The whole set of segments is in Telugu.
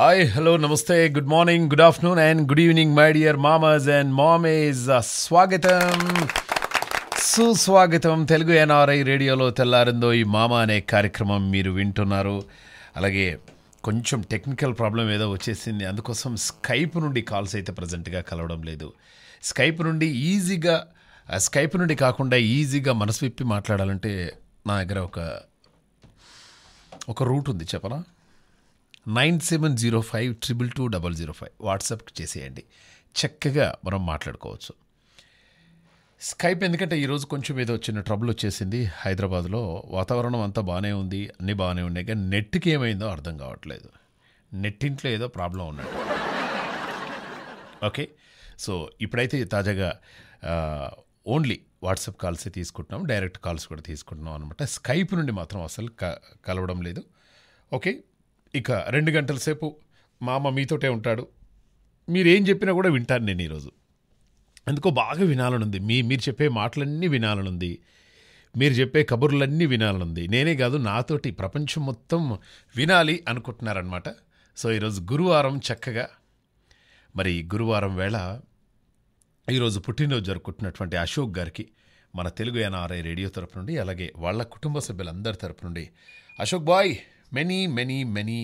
హాయ్ హలో నమస్తే good morning good afternoon and good evening my dear మామస్ అండ్ మామేజ్ స్వాగతం సుస్వాగతం తెలుగు ఎన్ఆర్ఐ రేడియోలో తెల్లారిందో ఈ మామ అనే కార్యక్రమం మీరు వింటున్నారు అలాగే కొంచెం టెక్నికల్ ప్రాబ్లం ఏదో వచ్చేసింది అందుకోసం స్కైప్ నుండి కాల్స్ అయితే ప్రజెంట్గా కలవడం లేదు స్కైప్ నుండి ఈజీగా స్కైప్ నుండి కాకుండా ఈజీగా మనసు విప్పి మాట్లాడాలంటే నా దగ్గర ఒక ఒక రూట్ ఉంది చెప్పనా nine seven zero five triple two double zero five వాట్సాప్కి చేసేయండి చక్కగా మనం మాట్లాడుకోవచ్చు స్కైప్ ఎందుకంటే ఈరోజు కొంచెం ఏదో చిన్న ట్రబుల్ వచ్చేసింది హైదరాబాద్లో వాతావరణం అంతా బాగానే ఉంది అన్నీ బాగానే ఉన్నాయి కానీ నెట్కి ఏమైందో అర్థం కావట్లేదు నెట్టింట్లో ఏదో ప్రాబ్లం ఉన్నట్టు ఓకే సో ఇప్పుడైతే తాజాగా ఓన్లీ వాట్సాప్ కాల్సే తీసుకుంటున్నాం డైరెక్ట్ కాల్స్ కూడా తీసుకుంటున్నాం అనమాట స్కైప్ నుండి మాత్రం అసలు కలవడం లేదు ఓకే ఇక రెండు గంటల సేపు మా అమ్మ మీతోటే ఉంటాడు మీరేం చెప్పినా కూడా వింటాను నేను ఈరోజు ఎందుకో బాగా వినాలనుంది మీ మీరు చెప్పే మాటలన్నీ వినాలనుంది మీరు చెప్పే కబుర్లన్నీ వినాలనుంది నేనే కాదు నాతోటి ప్రపంచం మొత్తం వినాలి అనుకుంటున్నారనమాట సో ఈరోజు గురువారం చక్కగా మరి గురువారం వేళ ఈరోజు పుట్టినరోజు జరుపుకుంటున్నటువంటి అశోక్ గారికి మన తెలుగు ఎన్ఆర్ఐ రేడియో తరపు నుండి అలాగే వాళ్ళ కుటుంబ సభ్యులందరి తరపు నుండి Ashok bhai many many many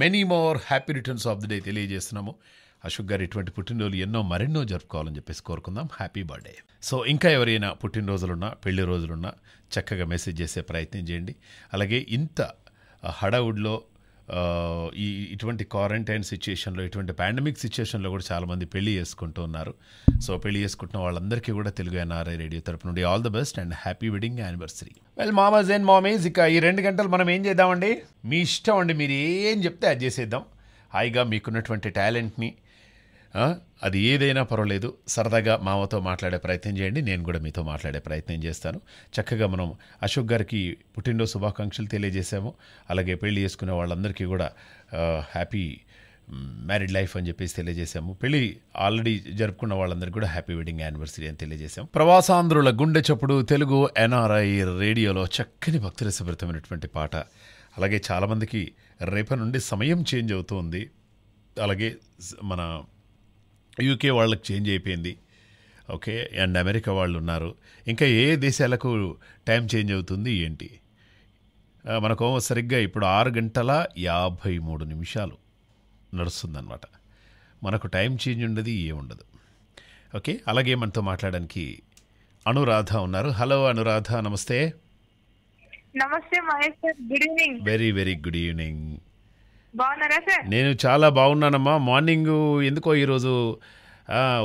many more happy returns of the day తెలియజేస్తున్నాము అశోక్ గారు ఇటువంటి పుట్టినరోజులు ఎన్నో మరెన్నో జరుపుకోవాలని చెప్పేసి కోరుకుందాం హ్యాపీ బర్త్డే సో ఇంకా ఎవరైనా పుట్టినరోజులున్నా పెళ్లి రోజులున్నా చక్కగా మెసేజ్ చేసే ప్రయత్నం చేయండి అలాగే ఇంత హడావుడ్లో ఈ ఇటువంటి క్వారంటైన్ సిచ్యుయేషన్లో ఇటువంటి పాండమిక్ సిచ్యుయేషన్లో కూడా చాలామంది పెళ్లి చేసుకుంటూ ఉన్నారు సో పెళ్లి చేసుకుంటున్న వాళ్ళందరికీ కూడా తెలుగు ఎన్ఆర్ఐ రేడియో తరపు నుండి all the best and happy wedding anniversary well మామస్ అండ్ మామేజ్ ఇక ఈ రెండు గంటలు మనం ఏం చేద్దామండి మీ ఇష్టం అండి మీరు ఏం చెప్తే అది చేసేద్దాం హాయిగా మీకున్నటువంటి టాలెంట్ని అది ఏదైనా పర్వాలేదు సరదాగా మామతో మాట్లాడే ప్రయత్నం చేయండి నేను కూడా మీతో మాట్లాడే ప్రయత్నం చేస్తాను చక్కగా మనం అశోక్ గారికి పుట్టినరోజు శుభాకాంక్షలు తెలియజేశాము అలాగే పెళ్లి చేసుకునే వాళ్ళందరికీ కూడా హ్యాపీ మ్యారీడ్ లైఫ్ అని చెప్పేసి తెలియజేశాము పెళ్లి ఆల్రెడీ జరుపుకున్న వాళ్ళందరికీ కూడా హ్యాపీ వెడ్డింగ్ యానివర్సరీ అని తెలియజేశాము ప్రవాసాంధ్రుల గుండె చప్పుడు తెలుగు ఎన్ఆర్ఐ రేడియోలో చక్కని భక్తుల శుభ్రతమైనటువంటి పాట అలాగే చాలామందికి రేపటి నుండి సమయం చేంజ్ అవుతుంది అలాగే మన యూకే వాళ్ళకి చేంజ్ అయిపోయింది ఓకే అండ్ అమెరికా వాళ్ళు ఉన్నారు ఇంకా ఏ దేశాలకు టైం చేంజ్ అవుతుంది ఏంటి మనకు సరిగ్గా ఇప్పుడు ఆరు గంటల యాభై మూడు నిమిషాలు నడుస్తుందన్నమాట మనకు టైం చేంజ్ ఉండదు ఉండదు ఓకే అలాగే మనతో మాట్లాడడానికి అనురాధ ఉన్నారు హలో అనురాధ నమస్తే నమస్తే Mahesh good evening very very good evening నేను చాలా బాగున్నానమ్మా మార్నింగ్ ఎందుకో ఈరోజు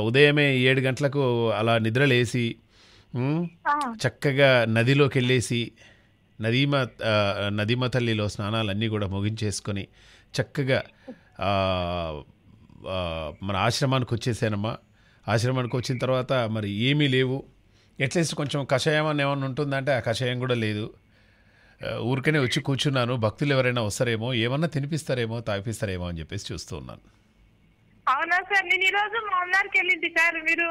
ఉదయమే ఏడు గంటలకు అలా నిద్రలేసి చక్కగా నదిలోకి వెళ్ళేసి నదీమ నదీమ తల్లిలో స్నానాలన్నీ కూడా ముగించేసుకొని చక్కగా మన ఆశ్రమానికి వచ్చేసానమ్మా ఆశ్రమానికి వచ్చిన తర్వాత మరి ఏమీ లేవు అట్లీస్ట్ కొంచెం కషాయం అని ఏమైనా ఉంటుందంటే ఆ కషాయం కూడా లేదు ఊరికనే వచ్చి కూర్చున్నాను భక్తులు ఎవరైనా వస్తారేమో ఏమన్నా తినిపిస్తారేమో తాగిపిస్తారేమో అని చెప్పేసి చూస్తూ ఉన్నాను అవునా సార్ నేను ఈరోజు మా మామూలుకి వెళ్ళింది సార్ మీరు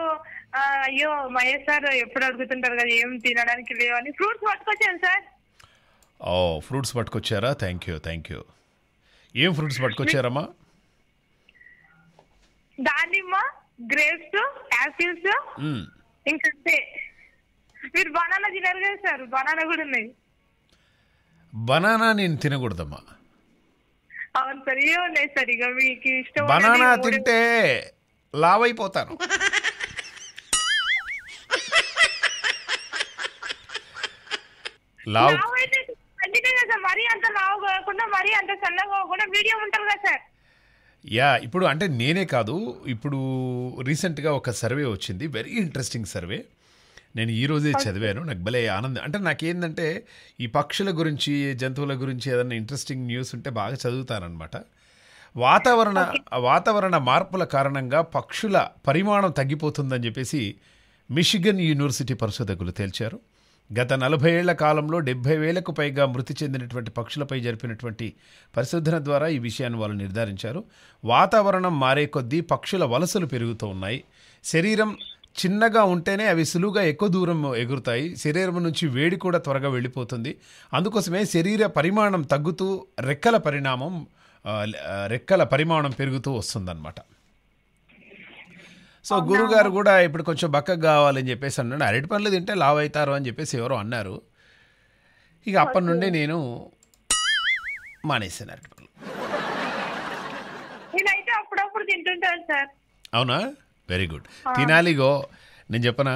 అయ్యో మహేష్ సార్ ఎప్పుడు అడుగుతుంటారు కదా ఏం తినడానికి లేవని ఫ్రూట్స్ పట్టుకొచ్చాను సార్ ఓ ఫ్రూట్స్ పట్టుకొచ్చారా థ్యాంక్ యూ థ్యాంక్ యూ ఏం ఫ్రూట్స్ పట్టుకొచ్చారమ్మా దానిమ్మ గ్రేప్స్ యాపిల్స్ ఇంకంటే మీరు బనానా తినరు కదా సార్ బనానా కూడా ఉన్నాయి బనానా నేను తినకూడదమ్మా బనానా తింటే లావైపోతాను లావ్ అందుకే మరీ అంత లావు కాకుండా మరీ అంత కదా సార్ యా ఇప్పుడు అంటే నేనే కాదు ఇప్పుడు రీసెంట్గా ఒక సర్వే వచ్చింది వెరీ ఇంట్రెస్టింగ్ సర్వే నేను ఈరోజే చదివాను నాకు భలే ఆనందం అంటే నాకేందంటే ఈ పక్షుల గురించి జంతువుల గురించి ఏదైనా ఇంట్రెస్టింగ్ న్యూస్ ఉంటే బాగా చదువుతానమాట వాతావరణ వాతావరణ మార్పుల కారణంగా పక్షుల పరిమాణం తగ్గిపోతుందని చెప్పేసి మిషిగన్ యూనివర్సిటీ పరిశోధకులు తేల్చారు గత నలభై ఏళ్ల కాలంలో డెబ్బై వేలకు పైగా మృతి చెందినటువంటి పక్షులపై జరిపినటువంటి పరిశోధన ద్వారా ఈ విషయాన్ని వాళ్ళు నిర్ధారించారు వాతావరణం మారే కొద్దీ పక్షుల వలసలు పెరుగుతూ ఉన్నాయి శరీరం చిన్నగా ఉంటేనే అవి సులువుగా ఎక్కువ దూరం ఎగురుతాయి శరీరం నుంచి వేడి కూడా త్వరగా వెళ్ళిపోతుంది అందుకోసమే శరీర పరిమాణం తగ్గుతూ రెక్కల పరిణామం రెక్కల పరిమాణం పెరుగుతూ వస్తుందన్నమాట సో గురుగారు కూడా ఇప్పుడు కొంచెం బక్కగా కావాలని చెప్పేసి అన్నాడు అరటి పనులు తింటే లావ్ అవుతారు అని చెప్పేసి ఎవరో అన్నారు ఇక అప్పటి నుండి నేను మానేసాను అరటి పనులు అవునా వెరీ గుడ్ తినాలిగో నేను చెప్పన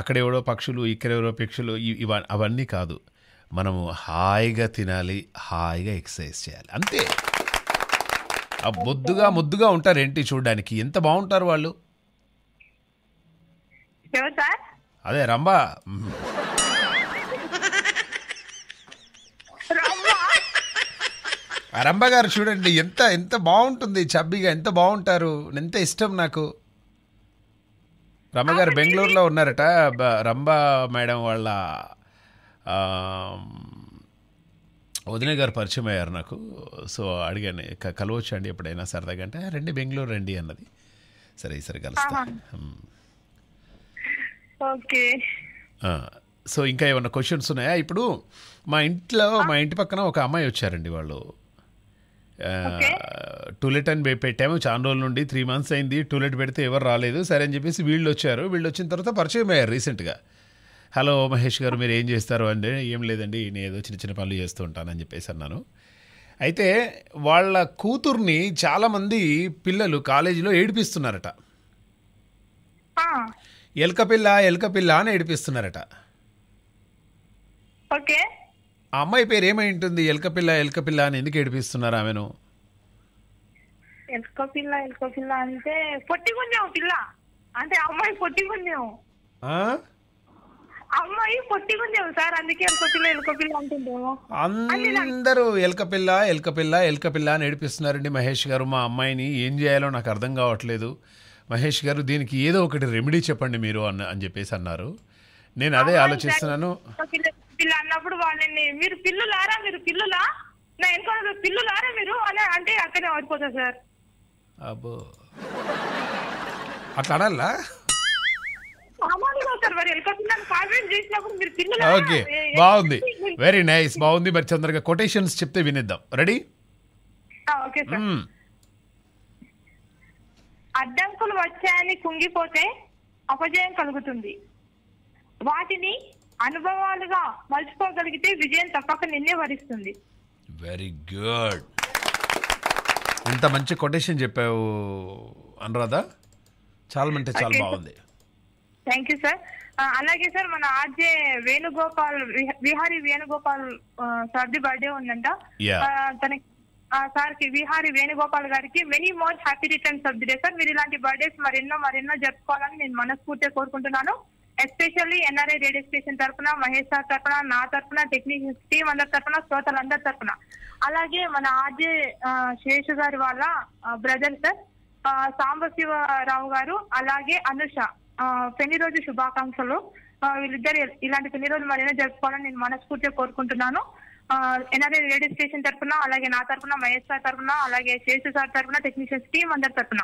అక్కడ ఎవడో పక్షులు ఇక్కడ ఎవరో పక్షులు ఇవ అవన్నీ కాదు మనము హాయిగా తినాలి హాయిగా ఎక్సర్సైజ్ చేయాలి అంతే బొద్దుగా ముద్దుగా ఉంటారు ఏంటి చూడడానికి ఎంత బాగుంటారు వాళ్ళు అదే రంబా రంబా గారు చూడండి ఎంత ఎంత బాగుంటుంది చబ్బిగా ఎంత బాగుంటారు ఎంత ఇష్టం నాకు రమ్మగారు బెంగళూరులో ఉన్నారట రంభ మేడం వాళ్ళ వదిన గారు పరిచయం అయ్యారు నాకు సో అడిగాను కలవచ్చు అండి ఎప్పుడైనా సరదాగా అంటే రండి బెంగళూరు రండి అన్నది సరే ఈసారి కలుస్తా ఓకే సో ఇంకా ఏమైనా క్వశ్చన్స్ ఉన్నాయా ఇప్పుడు మా ఇంట్లో మా ఇంటి పక్కన ఒక అమ్మాయి వచ్చారండి వాళ్ళు టూలెట్ అని పెట్టాము చాలా రోజుల నుండి త్రీ మంత్స్ అయింది టూలెట్ పెడితే ఎవరు రాలేదు సరే అని చెప్పేసి వీళ్ళు వచ్చారు వీళ్ళు వచ్చిన తర్వాత పరిచయం అయ్యారు రీసెంట్గా హలో మహేష్ గారు మీరు ఏం చేస్తారు అంటే ఏం లేదండి నేను ఏదో చిన్న చిన్న పనులు చేస్తూ ఉంటానని చెప్పేసి అన్నాను అయితే వాళ్ళ కూతుర్ని చాలామంది పిల్లలు కాలేజీలో ఏడిపిస్తున్నారట ఎలక పిల్ల ఎలక పిల్ల అని ఏడిపిస్తున్నారట ఓకే ఆ అమ్మాయి పేరు ఏమై ఉంటుంది ఎలకపిల్ల ఎలకపిల్ల అని ఎందుకు ఏడిపిస్తున్నారు ఆమెను ఎలక పిల్ల ఎలక పిల్ల అంటే పొట్టిగుందేమో పిల్ల అంటే అమ్మాయి పొట్టిగుందేమో అమ్మాయి పొట్టిగుందేమో సార్ అందుకే ఎలక పిల్ల ఎలక పిల్ల అందరూ ఎలక పిల్ల ఎలక పిల్ల ఎలక పిల్ల అని ఏడిపిస్తున్నారండి మహేష్ గారు మా అమ్మాయిని ఏం చేయాలో నాకు అర్థం కావట్లేదు మహేష్ గారు దీనికి ఏదో ఒకటి రెమెడీ చెప్పండి మీరు అన్న అని చెప్పేసి అన్నారు నేను అదే ఆలోచిస్తున్నాను ఇట్లా అన్నప్పుడు వాళ్ళని మీరు పిల్లులారా మీరు పిల్లులా నా ఎంత పిల్లులారా మీరు అని అంటే అక్కడే ఓడిపోతా సార్ అబ్బో అట్లా బాగుంది వెరీ నైస్ బాగుంది మరి చంద్రగా కొటేషన్స్ చెప్తే వినిద్దాం రెడీ అడ్డంకులు వచ్చాయని కుంగిపోతే అపజయం కలుగుతుంది వాటిని అనుభవాలుగా మలుచుకోగలిగితే విజయం తప్పక నిన్నే వరిస్తుంది వెరీ గుడ్ ఇంత మంచి కొటేషన్ చెప్పావు అనురాధ చాలా అంటే చాలా బాగుంది థ్యాంక్ యూ సార్ అలాగే సార్ మన ఆర్జే వేణుగోపాల్ విహారీ వేణుగోపాల్ సర్ది బర్త్డే ఉందంట తనకి సార్ కి విహారి వేణుగోపాల్ గారికి many more happy returns of the day sir మీరు ఇలాంటి బర్త్డేస్ మరెన్నో మరెన్నో జరుపుకోవాలని నేను మనస్ఫూర్తిగా కోరుకుంటున్నాను ఎస్పెషల్లీ ఎన్ఆర్ఐ రేడియో స్టేషన్ తరఫున మహేష్ సార్ తరఫున నా తరఫున టెక్నీషియన్స్ టీం అందరి తరఫున శ్రోతలందరి తరఫున అలాగే మన ఆర్జే శేషు గారి వాళ్ళ బ్రదర్ సార్ సాంబశివరావు గారు అలాగే అనుష పెళ్లి రోజు శుభాకాంక్షలు వీళ్ళిద్దరు ఇలాంటి పెళ్లి రోజులు మరైనా జరుపుకోవాలని నేను మనస్ఫూర్తిగా కోరుకుంటున్నాను ఎన్ఆర్ఐ రేడియో స్టేషన్ తరఫున అలాగే నా తరఫున మహేష్ సార్ తరఫున అలాగే శేషు సార్ తరఫున టెక్నీషియన్స్ టీం అందరి తరఫున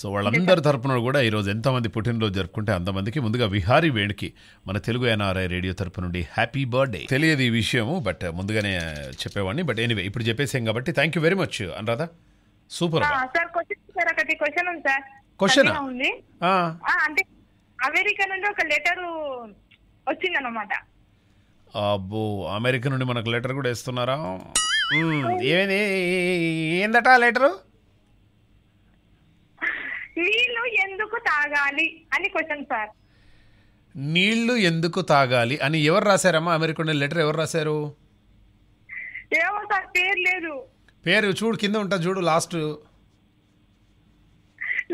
సో వాళ్ళందరి తరపున కూడా ఈరోజు ఎంతమంది పుట్టినరోజు జరుపుకుంటే అంతమందికి ముందుగా విహారీ వేణుకి మన తెలుగు ఎన్ఆర్ఐ రేడియో తరపు నుండి హ్యాపీ బర్త్డే తెలియదు ఈ విషయము బట్ ముందుగానే చెప్పేవాడిని బట్ ఎనివే ఇప్పుడు చెప్పేసాం కాబట్టి thank you very much Anuradha super question America నుండి ఒక లెటర్ అబ్బో అమెరికా నుండి మనకు లెటర్ కూడా ఇస్తున్నారా ఏందట లెటరు నీళ్లు ఎందుకు తాగాలి అని క్వశ్చన్ సార్ నీళ్లు ఎందుకు తాగాలి అని ఎవరు రాశారమ్మా అమెరికన్ లెటర్ ఎవరు రాశారు ఏమో సార్ పేరు లేదు పేరు చూడు కింద ఉంటా చూడు లాస్ట్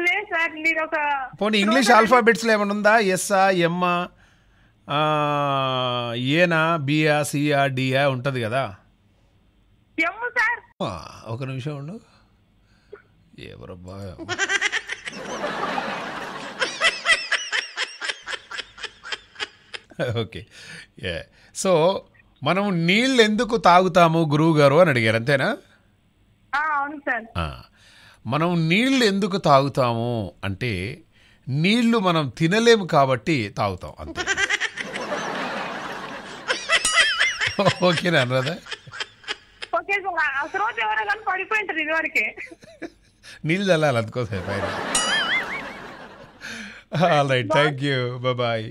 లేదు సార్ మీరు ఒక పోనీ ఇంగ్లీష్ ఆల్ఫాబెట్స్ లో ఏమైనా ఉందా ఎస్ఆ ఎమ్మా ఏనా బిఆ సిఆ డిఆ ఉంటది కదా ఒక నిమిషం ఉండు ఎవరబ్బా ఓకే ఏ సో మనం నీళ్ళు ఎందుకు తాగుతాము గురువు గారు అని అడిగారు అంతేనా మనం నీళ్ళు ఎందుకు తాగుతాము అంటే నీళ్లు మనం తినలేము కాబట్టి తాగుతాం అంతే ఓకేనా అనురాధా నీళ్ళు చల్లాలి అందుకోసం పైన all right thank you bye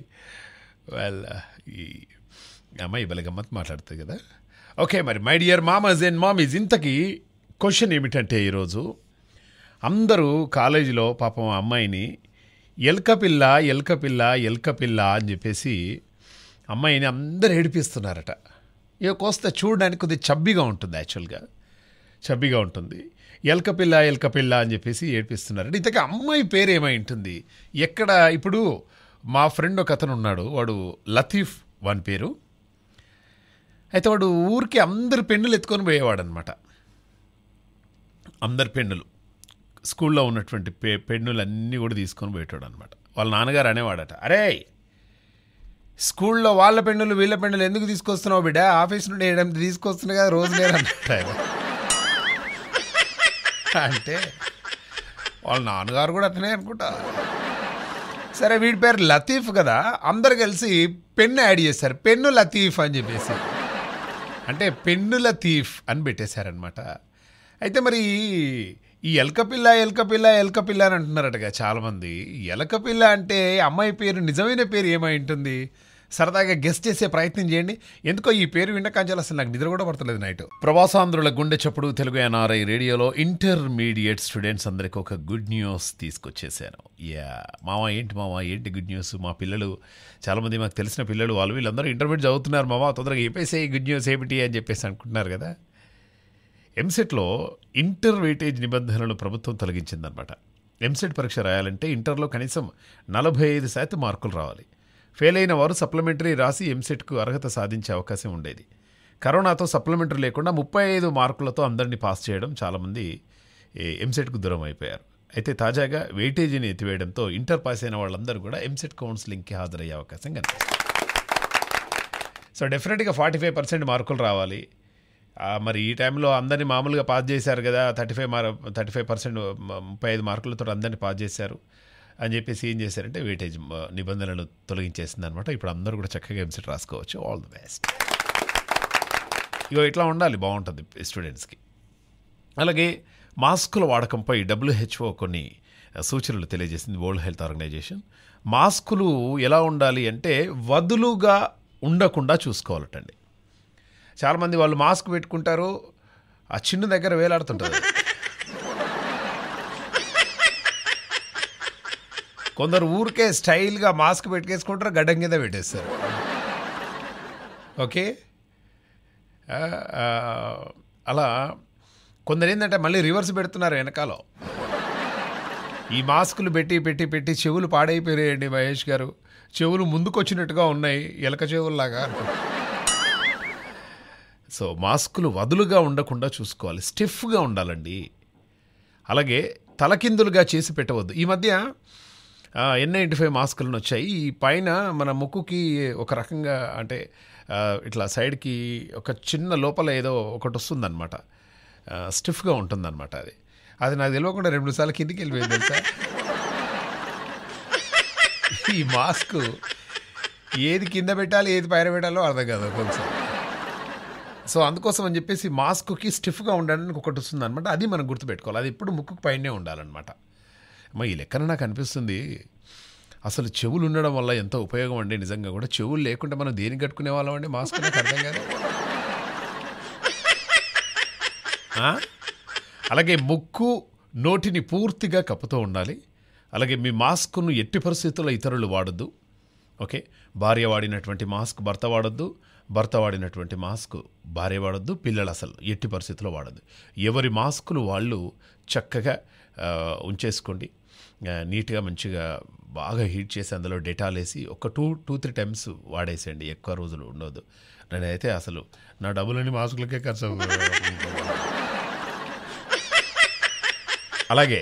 well ఈ అమ్మాయి భలే గమ్మత్ మాట్లాడుతుంది కదా ఓకే మరి మై డియర్ మామస్ అండ్ మామీస్ ఇంతకీ క్వశ్చన్ ఏమిటంటే ఈరోజు అందరూ కాలేజీలో పాపం అమ్మాయిని పిల్ల ఎల్కపిల్ల పిల్ల అని చెప్పేసి అమ్మాయిని అందరు ఏడిపిస్తున్నారట ఇక కోస్తే చూడడానికి కొద్దిగా చబ్బిగా ఉంటుంది యాక్చువల్గా చబ్బిగా ఉంటుంది ఎల్కపిల్ల ఎల్కపిల్ల అని చెప్పేసి ఏడిపిస్తున్నారు అంటే ఇంతకీ అమ్మాయి పేరు ఏమై ఉంటుంది ఎక్కడ ఇప్పుడు మా ఫ్రెండ్ ఒక అతను ఉన్నాడు వాడు లతీఫ్ వాని పేరు అయితే వాడు ఊరికి అందరు పెన్నులు ఎత్తుకొని పోయేవాడు అనమాట అందరి పెన్నులు స్కూల్లో ఉన్నటువంటి పె పెన్నులు అన్నీ కూడా తీసుకొని పోయేటాడు అనమాట వాళ్ళ నాన్నగారు అనేవాడట అరే స్కూల్లో వాళ్ళ పెన్నులు వీళ్ళ పెన్నులు ఎందుకు తీసుకొస్తున్నావు బిడ్డ ఆఫీస్ నుండి ఏడంది తీసుకొస్తున్నాయి కదా రోజు లేదన్నట్టు అంటే వాళ్ళ నాన్నగారు కూడా అతనే అనుకుంటా సరే వీడి పేరు లతీఫ్ కదా అందరు కలిసి పెన్ను యాడ్ చేశారు పెన్ను లతీఫ్ అని చెప్పేసి అంటే పెన్ను లతీఫ్ అని పెట్టేశారనమాట అయితే మరి ఈ ఎలకపిల్ల ఎలకపిల్ల ఎలకపిల్ల అని అంటున్నారట చాలామంది ఎలకపిల్ల అంటే అమ్మాయి పేరు నిజమైన పేరు ఏమై ఉంటుంది సరదాగా గెస్ట్ చేసే ప్రయత్నం చేయండి ఎందుకో ఈ పేరు వినకాంచాలి అసలు నాకు నిద్ర కూడా పడతలేదు నైట్ ప్రవాసాంధ్రుల గుండె చప్పుడు తెలుగు ఎన్ఆర్ఐ రేడియోలో ఇంటర్మీడియట్ స్టూడెంట్స్ అందరికీ ఒక గుడ్ న్యూస్ తీసుకొచ్చేసాను యా మావా ఏంటి మావా ఏంటి గుడ్ న్యూస్ మా పిల్లలు చాలామంది మాకు తెలిసిన పిల్లలు వాళ్ళు వీళ్ళందరూ ఇంటర్మీడియట్ చదువుతున్నారు మావా తొందరగా చెప్పేసి గుడ్ న్యూస్ ఏమిటి అని చెప్పేసి అనుకుంటున్నారు కదా ఎంసెట్లో ఇంటర్ వెయిటేజ్ నిబంధనలు ప్రభుత్వం తొలగించిందనమాట ఎంసెట్ పరీక్ష రాయాలంటే ఇంటర్లో కనీసం నలభై ఐదు శాతం మార్కులు రావాలి ఫెయిల్ అయిన వారు సప్లిమెంటరీ రాసి ఎంసెట్కు అర్హత సాధించే అవకాశం ఉండేది కరోనాతో సప్లిమెంటరీ లేకుండా ముప్పై ఐదు మార్కులతో అందరినీ పాస్ చేయడం చాలామంది ఎంసెట్కు దూరం అయిపోయారు అయితే తాజాగా వెయిటేజీని ఎత్తివేయడంతో ఇంటర్ పాస్ అయిన వాళ్ళందరూ కూడా ఎంసెట్ కౌన్సిలింగ్కి హాజరయ్యే అవకాశం కనిపిస్తుంది సో డెఫినెట్గా ఫార్టీ ఫైవ్ పర్సెంట్ మార్కులు రావాలి మరి ఈ టైంలో అందరినీ మామూలుగా పాస్ చేశారు కదా thirty five marks thirty five percent ముప్పై ఐదు మార్కులతో అందరినీ పాస్ చేశారు అని చెప్పేసి ఏం చేశారంటే వెయిటేజ్ నిబంధనలు తొలగించేసింది అనమాట ఇప్పుడు అందరూ కూడా చక్కగా ఎంసెట్ రాసుకోవచ్చు ఆల్ ది బెస్ట్ ఇగో ఇట్లా ఉండాలి బాగుంటుంది స్టూడెంట్స్కి అలాగే మాస్కుల వాడకంపై డబ్ల్యూహెచ్ఓ కొన్ని సూచనలు తెలియజేసింది వరల్డ్ హెల్త్ ఆర్గనైజేషన్ మాస్కులు ఎలా ఉండాలి అంటే వదులుగా ఉండకుండా చూసుకోవాలటండి చాలామంది వాళ్ళు మాస్క్ పెట్టుకుంటారు ఆ చిన్న దగ్గర వేలాడుతుంటారు కొందరు ఊరికే స్టైల్గా మాస్క్ పెట్టేసుకుంటారు గడ్డం కింద పెట్టేస్తారు ఓకే అలా కొందరు ఏంటంటే మళ్ళీ రివర్స్ పెడుతున్నారు వెనకాల ఈ మాస్కులు పెట్టి పెట్టి పెట్టి చెవులు పాడైపోయాయండి మహేష్ గారు చెవులు ముందుకొచ్చినట్టుగా ఉన్నాయి ఎలక చెవుల్లాగా సో మాస్కులు వదులుగా ఉండకుండా చూసుకోవాలి స్టిఫ్గా ఉండాలండి అలాగే తలకిందులుగా చేసి పెట్టవద్దు ఈ మధ్య ఎన్ నైంటీ ఫైవ్ మాస్కులను వచ్చాయి ఈ పైన మన ముక్కుకి ఒక రకంగా అంటే ఇట్లా సైడ్కి ఒక చిన్న లోపల ఏదో ఒకటి వస్తుందన్నమాట స్టిఫ్గా ఉంటుందన్నమాట అది అది నాకు తెలియకుండా రెండు సార్లు కిందికి వెళ్ళిపోయింది తెలుసా ఈ మాస్క్ ఏది కింద పెట్టాలి ఏది పైన పెట్టాలో అర్థం కాదు కొంచెం సో అందుకోసం అని చెప్పేసి మాస్క్కి స్టిఫ్గా ఉండడానికి ఒకటి వస్తుంది అనమాట అది మనం గుర్తుపెట్టుకోవాలి అది ఇప్పుడు ముక్కు పైనే ఉండాలన్నమాట మా ఈ లెక్కన నాకు అనిపిస్తుంది అసలు చెవులు ఉండడం వల్ల ఎంత ఉపయోగం అండి నిజంగా కూడా చెవులు లేకుండా మనం దేనికి కట్టుకునే వాళ్ళం అండి మాస్క్ అర్థం కాదు అలాగే ముక్కు నోటిని పూర్తిగా కప్పుతూ ఉండాలి అలాగే మీ మాస్క్ను ఎట్టి పరిస్థితుల్లో ఇతరులు వాడద్దు ఓకే భార్య వాడినటువంటి మాస్క్ భర్త వాడద్దు భర్త వాడినటువంటి మాస్క్ భార్య వాడద్దు పిల్లలు అసలు ఎట్టి పరిస్థితుల్లో వాడద్దు ఎవరి మాస్కులు వాళ్ళు చక్కగా ఉంచేసుకోండి నీట్గా మంచిగా బాగా హీట్ చేసి అందులో డెటాల్ వేసి ఒక టూ టూ త్రీ టైమ్స్ వాడేసేయండి ఎక్కువ రోజులు ఉండదు నేనైతే అసలు నా డబ్బులని మాస్కులకే ఖర్చు అలాగే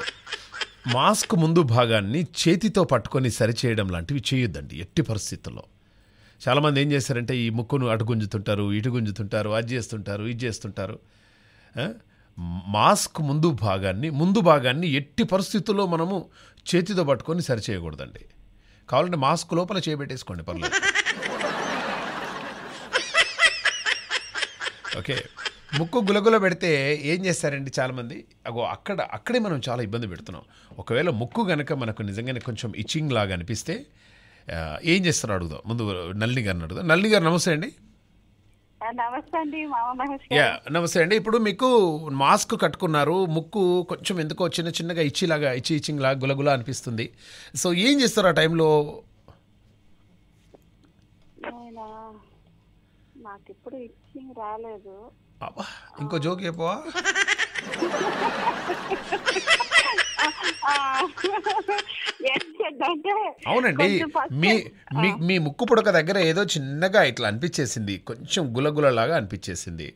మాస్క్ ముందు భాగాన్ని చేతితో పట్టుకొని సరిచేయడం లాంటివి చేయొద్దండి ఎట్టి పరిస్థితుల్లో చాలామంది ఏం చేస్తారంటే ఈ ముక్కును అటు గుంజుతుంటారు ఇటు గుంజుతుంటారు అది చేస్తుంటారు ఇది చేస్తుంటారు మాస్క్ ముందు భాగాన్ని ముందు భాగాన్ని ఎట్టి పరిస్థితుల్లో మనము చేతితో పట్టుకొని సరిచేయకూడదండి కావాలంటే మాస్క్ లోపల చేపెట్టేసుకోండి పర్లేదు ఓకే ముక్కు గులగుల పెడితే ఏం చేస్తారండి చాలామంది అగో అక్కడ అక్కడే మనం చాలా ఇబ్బంది పెడుతున్నాం ఒకవేళ ముక్కు గనక మనకు నిజంగానే కొంచెం ఇచ్చింగ్ లాగా అనిపిస్తే ఏం చేస్తారో అడుగుదాం ముందు నల్లి గారిని అడుగుదాం నల్లి గారు నమస్తే అండి నమస్తే అండి యా నమస్తే అండి ఇప్పుడు మీకు మాస్క్ కట్టుకున్నారు ముక్కు కొంచెం ఎందుకో చిన్న చిన్నగా ఇచ్చిలాగా ఇచ్చి ఇచ్చింగ్ లాగా గులగుల అనిపిస్తుంది సో ఏం చేస్తారు ఆ టైంలో నాకు ఇచ్చింగ్ రాలేదు ఇంకో జోక్ చెప్పవా అవునండి మీ మీ ముక్కు పుడక దగ్గర ఏదో చిన్నగా ఇట్లా అనిపించేసింది కొంచెం గులగులలాగా అనిపించేసింది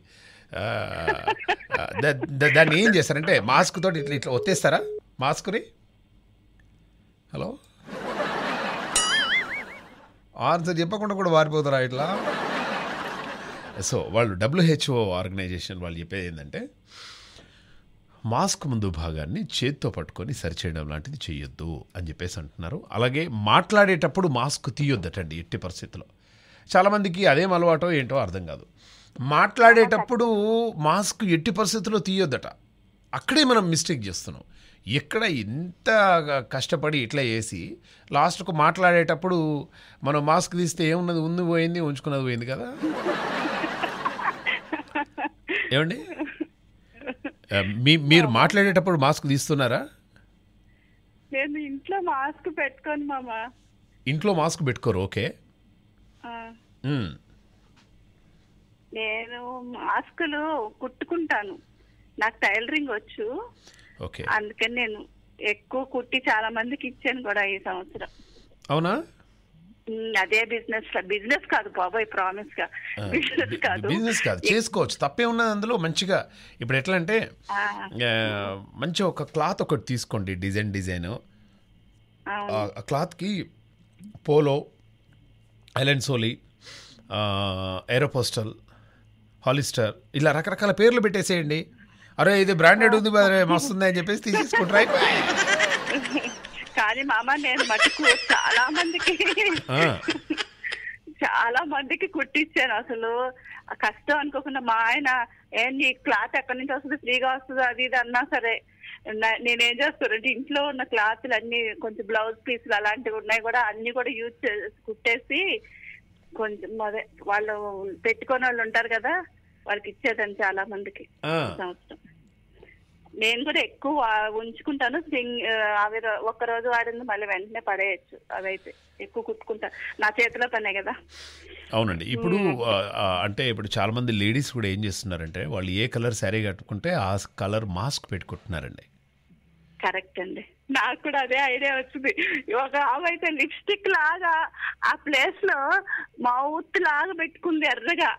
దాన్ని ఏం చేస్తారంటే మాస్క్ తోటి ఇట్లా ఇట్లా ఒత్తేస్తారా మాస్క్ని హలో ఆన్సర్ చెప్పకుండా కూడా వారిపోతారా ఇట్లా సో వాళ్ళు డబ్ల్యూహెచ్ఓ ఆర్గనైజేషన్ వాళ్ళు చెప్పేది ఏంటంటే మాస్క్ ముందు భాగాన్ని చేత్తో పట్టుకొని సరిచేయడం లాంటిది చేయొద్దు అని చెప్పేసి అంటున్నారు అలాగే మాట్లాడేటప్పుడు మాస్క్ తీయొద్దటండి ఎట్టి పరిస్థితిలో చాలామందికి అదేం అలవాటో ఏంటో అర్థం కాదు మాట్లాడేటప్పుడు మాస్క్ ఎట్టి పరిస్థితుల్లో తీయొద్దట అక్కడే మనం మిస్టేక్ చేస్తున్నాం ఎక్కడ ఎంత కష్టపడి ఇట్లా చేసి లాస్ట్కు మాట్లాడేటప్పుడు మనం మాస్క్ తీస్తే ఏమున్నది ఉంది పోయింది ఉంచుకున్నది పోయింది కదా ఏమండి మీ మీరు మాట్లాడేటప్పుడు మాస్క్ తీస్తున్నారా నేను ఇంట్లో మాస్క్ పెట్టుకోను మామా ఇంట్లో మాస్క్ పెట్టుకోరు ఓకే నేను మాస్కులు కుట్టుకుంటాను నాకు టైలరింగ్ వచ్చు ఓకే అందుకని నేను ఎక్కువ కుట్టి చాలా మందికి ఇచ్చాను కూడా ఈ సంవత్సరం అవునా అదే బిజినెస్ బిజినెస్ కాదు బాబాయ్ ప్రామిస్ గా బిజినెస్ కాదు బిజినెస్ కాదు చేసుకోవచ్చు తప్పే ఉన్నది అందులో మంచిగా ఇప్పుడు ఎట్లా అంటే మంచి ఒక క్లాత్ ఒకటి తీసుకోండి డిజైన్ డిజైన్ క్లాత్ కి పోలో ఐలెండ్ సోలీ ఏరోపోస్టల్ హాలిస్టర్ ఇలా రకరకాల పేర్లు పెట్టేసేయండి అరే ఇది బ్రాండెడ్ ఉంది మస్తుంది అని చెప్పేసి తీసేసుకుంటారు కానీ మామ నేను మటుకు చాలా మందికి చాలా మందికి కుట్టించాను అసలు కష్టం అనుకోకుండా మా ఆయన ఏం నీ క్లాత్ ఎక్కడి నుంచి వస్తుంది ఫ్రీగా వస్తుంది అది ఇది అన్నా సరే నేనేం అంటే ఇంట్లో ఉన్న క్లాత్లు అన్ని కొంచెం బ్లౌజ్ పీసులు అలాంటివి ఉన్నాయి కూడా అన్ని కూడా యూజ్ కుట్టేసి కొంచెం అదే వాళ్ళు పెట్టుకునే వాళ్ళు ఉంటారు కదా వాళ్ళకి ఇచ్చేదాన్ని చాలా మందికి సంవత్సరం నేను కూడా ఎక్కువ ఉంచుకుంటాను సింగ్ అవి ఒక్క రోజు వాడింది మళ్ళీ వెంటనే పడేయచ్చు అదైతే ఎక్కువ కుట్టుకుంటా నా చేతిలో పనే కదా అవునండి ఇప్పుడు అంటే ఇప్పుడు చాలా మంది లేడీస్ కూడా ఏం చేస్తున్నారంటే వాళ్ళు ఏ కలర్ శారీ కట్టుకుంటే ఆ కలర్ మాస్క్ పెట్టుకుంటున్నారండి కరెక్ట్ అండి నాకు కూడా అదే ఐడియా వచ్చింది ఒక అవైతే లిప్స్టిక్ లాగా ఆ ప్లేస్ లో మౌత్ లాగా పెట్టుకుంది ఎర్రగా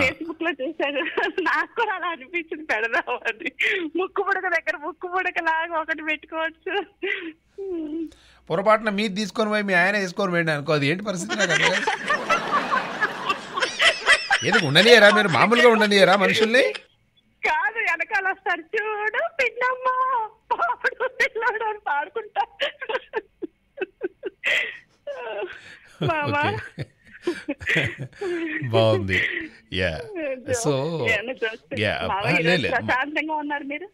ఫేస్బుక్ లో చూశాను నాకు కూడా అలా అనిపించింది పెడదామని ముక్కు పుడక దగ్గర ముక్కు పుడక లాగా ఒకటి పెట్టుకోవచ్చు పొరపాటున మీరు తీసుకొని పోయి మీ ఆయన తీసుకొని వెళ్ళి అనుకో అది ఏంటి పరిస్థితి ఏదో ఉండనియరా మీరు మామూలుగా ఉండనియరా మనుషుల్ని కాదు వెనకాల వస్తారు చూడు పిన్నమ్మా అని పాడుకుంటా మామా బాగుంది యా సో యా ప్రశాంతంగా ఉన్నారు మీరు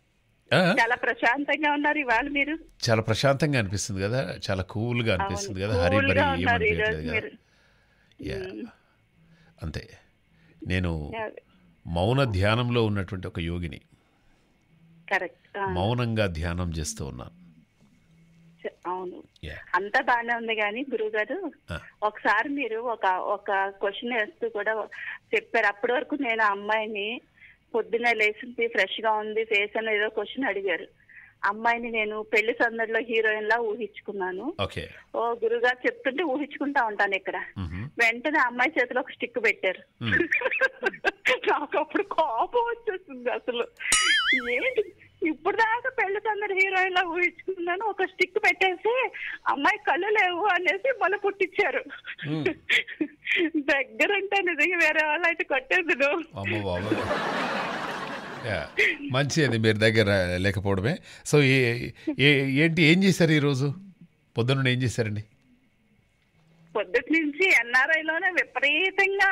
చాలా ప్రశాంతంగా ఉన్నారు ఇవాళ మీరు చాలా ప్రశాంతంగా అనిపిస్తుంది కదా చాలా కూల్ గా అనిపిస్తుంది కదా హరి బరి అంతే నేను మౌన ధ్యానంలో ఉన్నటువంటి ఒక యోగిని మౌనంగా ధ్యానం చేస్తూ ఉన్నాను అవును అంతా బాగానే ఉంది కానీ గురువు గారు ఒకసారి మీరు ఒక ఒక క్వశ్చన్ వేస్తూ కూడా చెప్పారు అప్పటి వరకు నేను అమ్మాయిని పొద్దున్న లేచింది ఫ్రెష్ గా ఉంది ఫేస్ అని ఏదో క్వశ్చన్ అడిగారు అమ్మాయిని నేను పెళ్లి సందడిలో హీరోయిన్ లా ఊహించుకున్నాను ఓ గురుగారు చెప్తుంటే ఊహించుకుంటా ఉంటాను ఇక్కడ వెంటనే అమ్మాయి చేతిలో ఒక స్టిక్ పెట్టారు నాకు అప్పుడు కోపం వచ్చేస్తుంది అసలు ఏంటి ఇప్పుడు దాకా పెళ్లి తొందర హీరోయిన్ లా ఊహించుకున్నాను ఒక స్టిక్ పెట్టేసి అమ్మాయి కళ్ళు లేవు అనేసి మొల పుట్టించారు దగ్గర ఉంటే నిజంగా వేరే వాళ్ళు అయితే కొట్టేది మంచిది మీరు దగ్గర లేకపోవడమే సో ఏంటి ఏం చేశారు ఈరోజు పొద్దున్న ఏం చేశారండి పొద్దుటి నుంచి ఎన్ఆర్ఐలోనే విపరీతంగా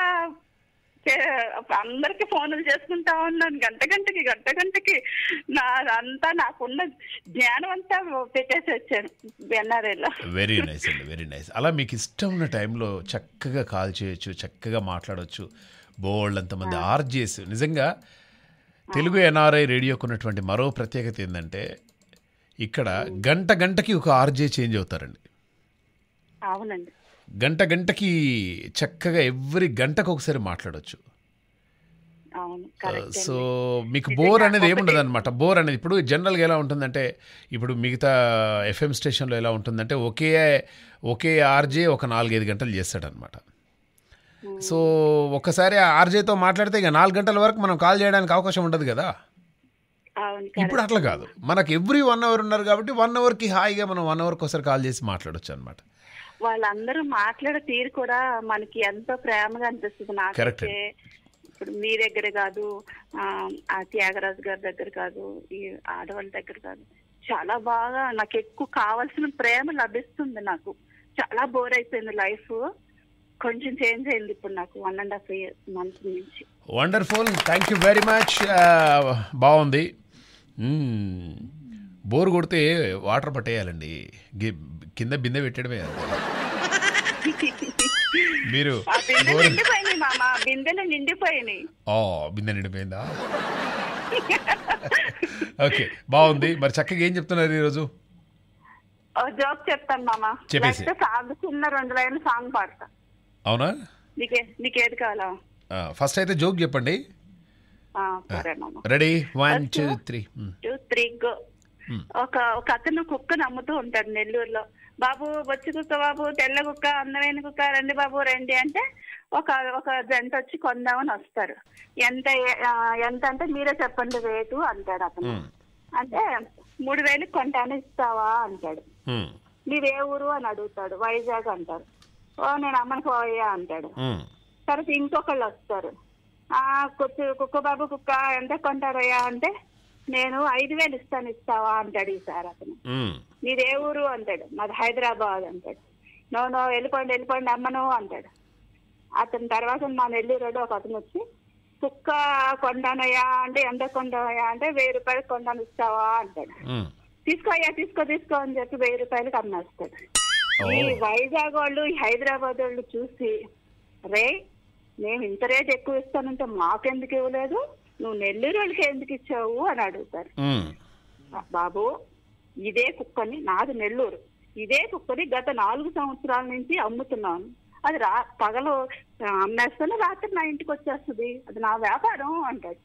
అందరికి ఫోన్లు చేసుకుంటా ఉన్నాను గంట గంటకి గంట గంటకి నా అంతా నాకున్న జ్ఞానం అంతా పెట్టేసి వచ్చాను ఎన్ఆర్ఐలో వెరీ నైస్ అండి వెరీ నైస్ అలా మీకు ఇష్టం ఉన్న టైంలో చక్కగా కాల్ చేయొచ్చు చక్కగా మాట్లాడవచ్చు బోల్డ్ అంతమంది ఆర్జేస్ నిజంగా తెలుగు ఎన్ఆర్ఐ రేడియోకు ఉన్నటువంటి మరో ప్రత్యేకత ఏంటంటే ఇక్కడ గంట గంటకి ఒక ఆర్జే చేంజ్ అవుతారండి అవునండి గంట గంటకి చక్కగా ఎవ్రీ గంటకు ఒకసారి మాట్లాడచ్చు సో మీకు బోర్ అనేది ఏముండదు అనమాట బోర్ అనేది ఇప్పుడు జనరల్గా ఎలా ఉంటుందంటే ఇప్పుడు మిగతా ఎఫ్ఎం స్టేషన్లో ఎలా ఉంటుందంటే ఒకే ఒకే ఆర్జే ఒక నాలుగైదు గంటలు చేస్తాడనమాట సో ఒకసారి ఆర్జేతో మాట్లాడితే ఇక నాలుగు గంటల వరకు మనం కాల్ చేయడానికి అవకాశం ఉండదు కదా ఇప్పుడు అట్లా కాదు మనకు ఎవ్రీ వన్ అవర్ ఉన్నారు కాబట్టి వన్ అవర్కి హాయిగా మనం వన్ అవర్కి ఒకసారి కాల్ చేసి మాట్లాడొచ్చు అనమాట వాళ్ళందరూ మాట్లాడే తీరు కూడా మనకి ఎంతో ప్రేమగా అనిపిస్తుంది నాకైతే ఇప్పుడు మీ దగ్గర కాదు ఆ త్యాగరాజు గారి దగ్గర కాదు ఈ ఆడవాళ్ళ దగ్గర కాదు చాలా బాగా నాకు ఎక్కువ కావాల్సిన ప్రేమ లభిస్తుంది నాకు చాలా బోర్ అయిపోయింది లైఫ్ కొంచెం చేంజ్ అయింది ఇప్పుడు నాకు one and half year month నుంచి wonderful thank you very much బాగుంది బోర్ కొడితే వాటర్ పట్టేయాలండి కింద బిందె పెట్టడమే మీరు బిందెలు నిండిపోయినాయి ఓ బిందె నిండిపోయిందా ఓకే బాగుంది మరి చక్కగా ఏం చెప్తున్నారు ఈరోజు జోక్ చెప్తాను మామా చెప్పేసి సాంగ్ చిన్న రెండు లైన్లు సాంగ్ పాడతా అవునా నీకే నీకేది కావాలా ఫస్ట్ అయితే జోక్ చెప్పండి ready one two three two three go ఒక ఒక అతను కుక్క నమ్ముతూ ఉంటాడు నెల్లూరులో బాబు బొచ్చి కుక్క బాబు తెల్ల కుక్క అందమైన కుక్క రండి బాబు రండి అంటే ఒక ఒక జంట వచ్చి కొందామని వస్తారు ఎంత ఎంత అంటే మీరే చెప్పండి రేటు అంటాడు అతను అంటే మూడు వేలు కొంటాను ఇస్తావా అంటాడు మీరే ఊరు అని అడుగుతాడు వైజాగ్ అంటారు ఓ నేను అమ్మని పోయా అంటాడు తర్వాత ఇంకొకళ్ళు వస్తారు ఆ కుక్క కుక్క బాబు కుక్క ఎంత కొంటారయ్యా అంటే నేను ఐదు వేలు ఇస్తాను ఇస్తావా అంటాడు ఈ సార్ అతను ఏ ఊరు అంటాడు మాది హైదరాబాద్ అంటాడు నో నో వెళ్ళిపోండి వెళ్ళిపోండి అమ్మను అంటాడు అతని తర్వాత మా నెల్లూరు ఒక అతను వచ్చి కుక్క కొండానయ్యా అంటే ఎంత కొండానయ్యా అంటే వెయ్యి రూపాయలు కొండను ఇస్తావా అంటాడు తీసుకో అయ్యా తీసుకో తీసుకో అని చెప్పి వెయ్యి రూపాయలకు అమ్మేస్తాడు ఈ వైజాగ్ వాళ్ళు ఈ హైదరాబాద్ వాళ్ళు చూసి రే మేము ఇంత రేట్ ఎక్కువ ఇస్తానంటే మాకెందుకు ఇవ్వలేదు నువ్వు నెల్లూరు వాళ్ళకి ఎందుకు ఇచ్చావు అని అడుగుతారు బాబు ఇదే కుక్కని నాది నెల్లూరు ఇదే కుక్కని గత నాలుగు సంవత్సరాల నుంచి అమ్ముతున్నాను అది రా పగలు అమ్మేస్తాను రాత్రి నా ఇంటికి వచ్చేస్తుంది అది నా వ్యాపారం అంటాడు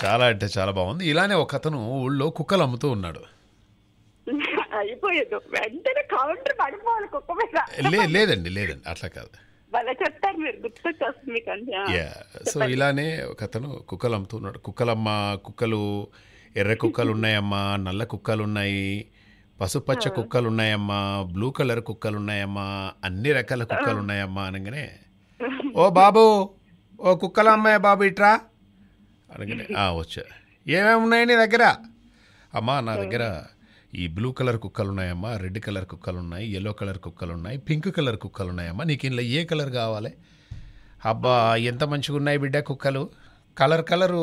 చాలా అంటే చాలా బాగుంది ఇలానే ఒక అతను ఊళ్ళో కుక్కలు అమ్ముతూ ఉన్నాడు అయిపోయేది వెంటనే కౌంటర్ పడిపోవాలి కుక్క మీద లేదండి లేదండి అట్లా కాదు యా సో ఇలానే ఒక అతను కుక్కలు అమ్ముతున్నాడు కుక్కలమ్మ కుక్కలు ఎర్ర కుక్కలు ఉన్నాయమ్మా నల్ల కుక్కలు ఉన్నాయి పసుపచ్చ కుక్కలు ఉన్నాయమ్మా బ్లూ కలర్ కుక్కలు ఉన్నాయమ్మా అన్ని రకాల కుక్కలు ఉన్నాయమ్మా అనగానే ఓ బాబు ఓ కుక్కల అమ్మాయి బాబు ఇట్రా అనగానే వచ్చా ఏమేమి ఉన్నాయి నీ దగ్గర అమ్మా నా దగ్గర ఈ బ్లూ కలర్ కుక్కలున్నాయమ్మా రెడ్ కలర్ కుక్కలున్నాయి ఎల్లో కలర్ కుక్కలున్నాయి పింక్ కలర్ కుక్కలున్నాయమ్మా నీకు ఇంట్లో ఏ కలర్ కావాలి అబ్బా ఎంత మంచిగా ఉన్నాయి బిడ్డ కుక్కలు కలర్ కలరు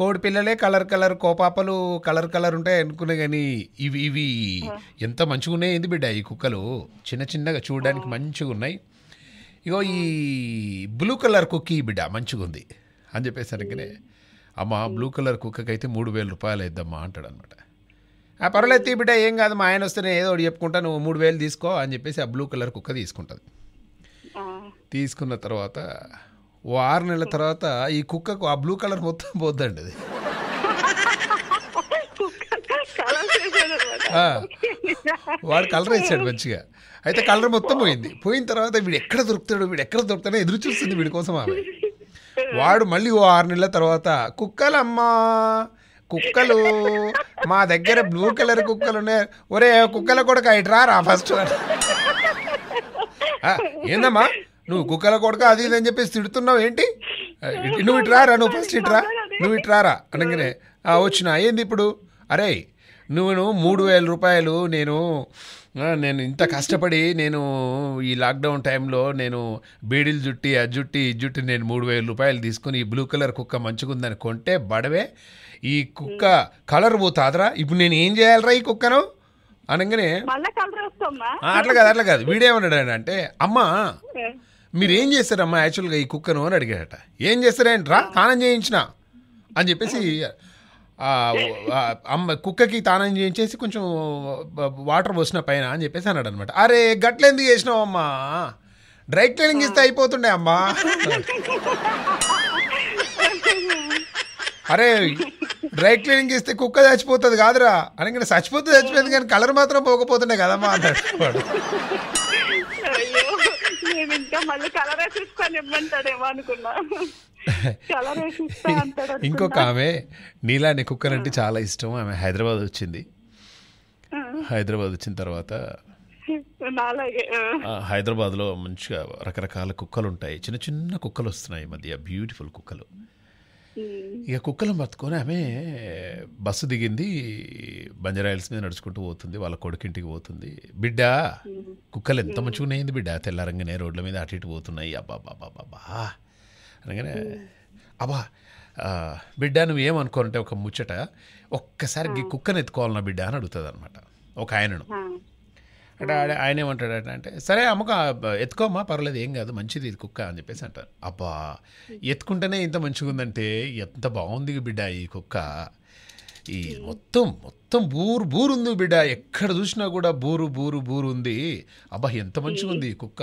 కోడి పిల్లలే కలర్ కలర్ కోపాపలు కలర్ కలర్ ఉంటాయి అనుకునే కానీ ఇవి ఇవి ఎంత మంచిగా ఉన్నాయి ఏంది బిడ్డ ఈ కుక్కలు చిన్న చిన్నగా చూడడానికి మంచిగా ఉన్నాయి ఇగో ఈ బ్లూ కలర్ కుక్క ఈ బిడ్డ మంచిగా ఉంది అని చెప్పేసరికి అమ్మ బ్లూ కలర్ కుక్కకైతే మూడు వేల రూపాయలు ఇద్దమ్మా అంటాడు అనమాట ఆ పర్వాలేదు తీ బిడ్డ ఏం కాదు మా ఆయన వస్తేనే ఏదో ఒకటి చెప్పుకుంటా నువ్వు మూడు వేలు తీసుకో అని చెప్పేసి ఆ బ్లూ కలర్ కుక్క తీసుకుంటుంది తీసుకున్న తర్వాత ఓ ఆరు నెలల తర్వాత ఈ కుక్కకు ఆ బ్లూ కలర్ మొత్తం పోద్దండి అది వాడు కలర్ వేసాడు మంచిగా అయితే కలర్ మొత్తం పోయింది పోయిన తర్వాత వీడు ఎక్కడ దొరుకుతాడు వీడు ఎక్కడ దొరుకుతాడో ఎదురు చూస్తుంది వీడి కోసం ఆమె వాడు మళ్ళీ ఓ ఆరు నెలల తర్వాత కుక్కలమ్మా కుక్కలు మా దగ్గర బ్లూ కలర్ కుక్కలు ఉన్నాయి ఒరే కుక్కల కొడుక ఇటు రా ఫస్ట్ ఏందమ్మా నువ్వు కుక్కల కొడుక అది ఇదని అని చెప్పేసి తిడుతున్నావు ఏంటి నువ్వు ఇటు రా నువ్వు ఫస్ట్ ఇటు రా నువ్వు ఇటు రారా అనగానే వచ్చిన ఏంది ఇప్పుడు అరే నువ్వు మూడు వేల రూపాయలు నేను నేను ఇంత కష్టపడి నేను ఈ లాక్డౌన్ టైంలో నేను బీడీలు జుట్టి ఆ జుట్టి ఈ జుట్టి నేను మూడు వేల రూపాయలు తీసుకుని ఈ బ్లూ కలర్ కుక్క మంచుకుందని కొంటే బడవే ఈ కుక్క కలర్ పోతాదరా ఇప్పుడు నేను ఏం చేయాలరా ఈ కుక్కను అనగానే అట్లా కాదు అట్లా కాదు వీడేమన్నాడు అంటే అమ్మ మీరు ఏం చేస్తారమ్మా యాక్చువల్గా ఈ కుక్కను అని అడిగాడట ఏం చేస్తారేంట్రా తానం చేయించిన అని చెప్పేసి అమ్మ కుక్కకి తానం చేయించేసి కొంచెం వాటర్ పోసిన పైన అని చెప్పేసి అన్నాడు అనమాట అరే గట్లెందుకు చేసినావు అమ్మా డ్రై క్లీనింగ్ ఇస్తే అయిపోతుండే అమ్మా అరే డ్రై క్లీనింగ్ ఇస్తే కుక్క చచ్చిపోతుంది కాదురా కానీ చచ్చిపోతే చచ్చిపోయింది కానీ కలర్ మాత్రం పోకపోతుండే కదమ్మా అంటాడు నేను ఇంకొక ఆమె నీలానే కుక్కనంటే చాలా ఇష్టం ఆమె హైదరాబాద్ వచ్చింది హైదరాబాద్ వచ్చిన తర్వాత హైదరాబాద్లో మంచిగా రకరకాల కుక్కలు ఉంటాయి చిన్న చిన్న కుక్కలు వస్తున్నాయి మధ్య బ్యూటిఫుల్ కుక్కలు ఇక కుక్కలను పట్టుకొని ఆమె బస్సు దిగింది బంజరాయిల్స్ మీద నడుచుకుంటూ పోతుంది వాళ్ళ కొడుకింటికి పోతుంది బిడ్డ కుక్కలు ఎంత మంచిగున్నాయింది బిడ్డ తెల్లారంగానే రోడ్ల మీద అటు ఇటు పోతున్నాయి అబ్బా బాబా బాబా అనగానే అబ్బా బిడ్డ నువ్వు ఏమనుకోనంటే ఒక ముచ్చట ఒక్కసారి కుక్కను ఎత్తుకోవాలన్నా బిడ్డ అని అడుగుతుంది అనమాట ఒక ఆయనను అంటే ఆయన ఏమంటాడు అంటే సరే అమ్మక ఎత్తుకోమ్మా పర్లేదు ఏం కాదు మంచిది ఇది కుక్క అని చెప్పేసి అంటారు అబ్బా ఎత్తుకుంటేనే ఇంత మంచిగా ఉందంటే ఎంత బాగుంది బిడ్డ ఈ కుక్క ఈ మొత్తం మొత్తం మొత్తం బూరు బూరు ఉంది బిడ్డ ఎక్కడ చూసినా కూడా బూరు బూరు బూరు ఉంది అబ్బా ఎంత మంచిగా ఉంది కుక్క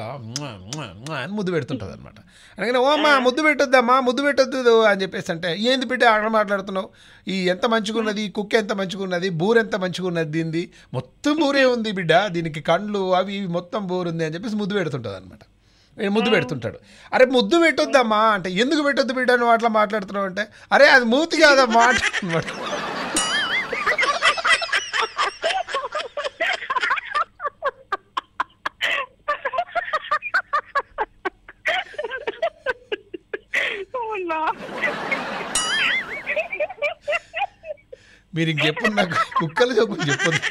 అని ముద్దు పెడుతుంటుంది అనమాట అందుకని ఓ మా ముద్దు మా ముద్దు పెట్టొద్దు అని చెప్పేసి అంటే ఏంది బిడ్డ ఆడ మాట్లాడుతున్నావు ఈ ఎంత మంచిగా ఉన్నది ఈ కుక్క ఎంత మంచిగా ఉన్నది బూరు ఎంత ఉన్నది దీనిది మొత్తం బూరే ఉంది బిడ్డ దీనికి కండ్లు అవి ఇవి మొత్తం ఉంది అని చెప్పేసి ముద్దు పెడుతుంటుంది అనమాట ముద్దు పెడుతుంటాడు అరే ముద్దు పెట్టొద్దమ్మా అంటే ఎందుకు పెట్టొద్దు బిడ్డ నువ్వు అట్లా మాట్లాడుతున్నావు అంటే అరే అది మూతి కాదమ్మా అంటున్నాడు మీరు ఇంక చెప్పండి నాకు కుక్కలు చెప్పు చెప్పొద్దు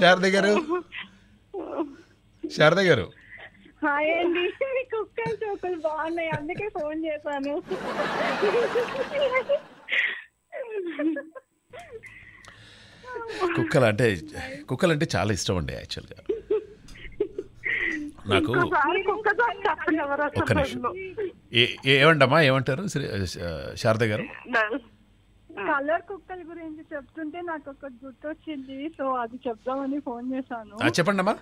శారద గారు శారద గారు బాగున్నాయి అందుకే ఫోన్ చేశాను కుక్కలు అంటే కుక్కలు అంటే చాలా ఇష్టం అండి యాక్చువల్గా నాకు ఒక్క నిమిషం ఏమండమ్మా ఏమంటారు శారద గారు కలర్ కుక్కల గురించి చెప్తుంటే నాకు గుర్తు గుర్తొచ్చింది సో అది చెప్దామని ఫోన్ చేశాను చెప్పండి అమ్మా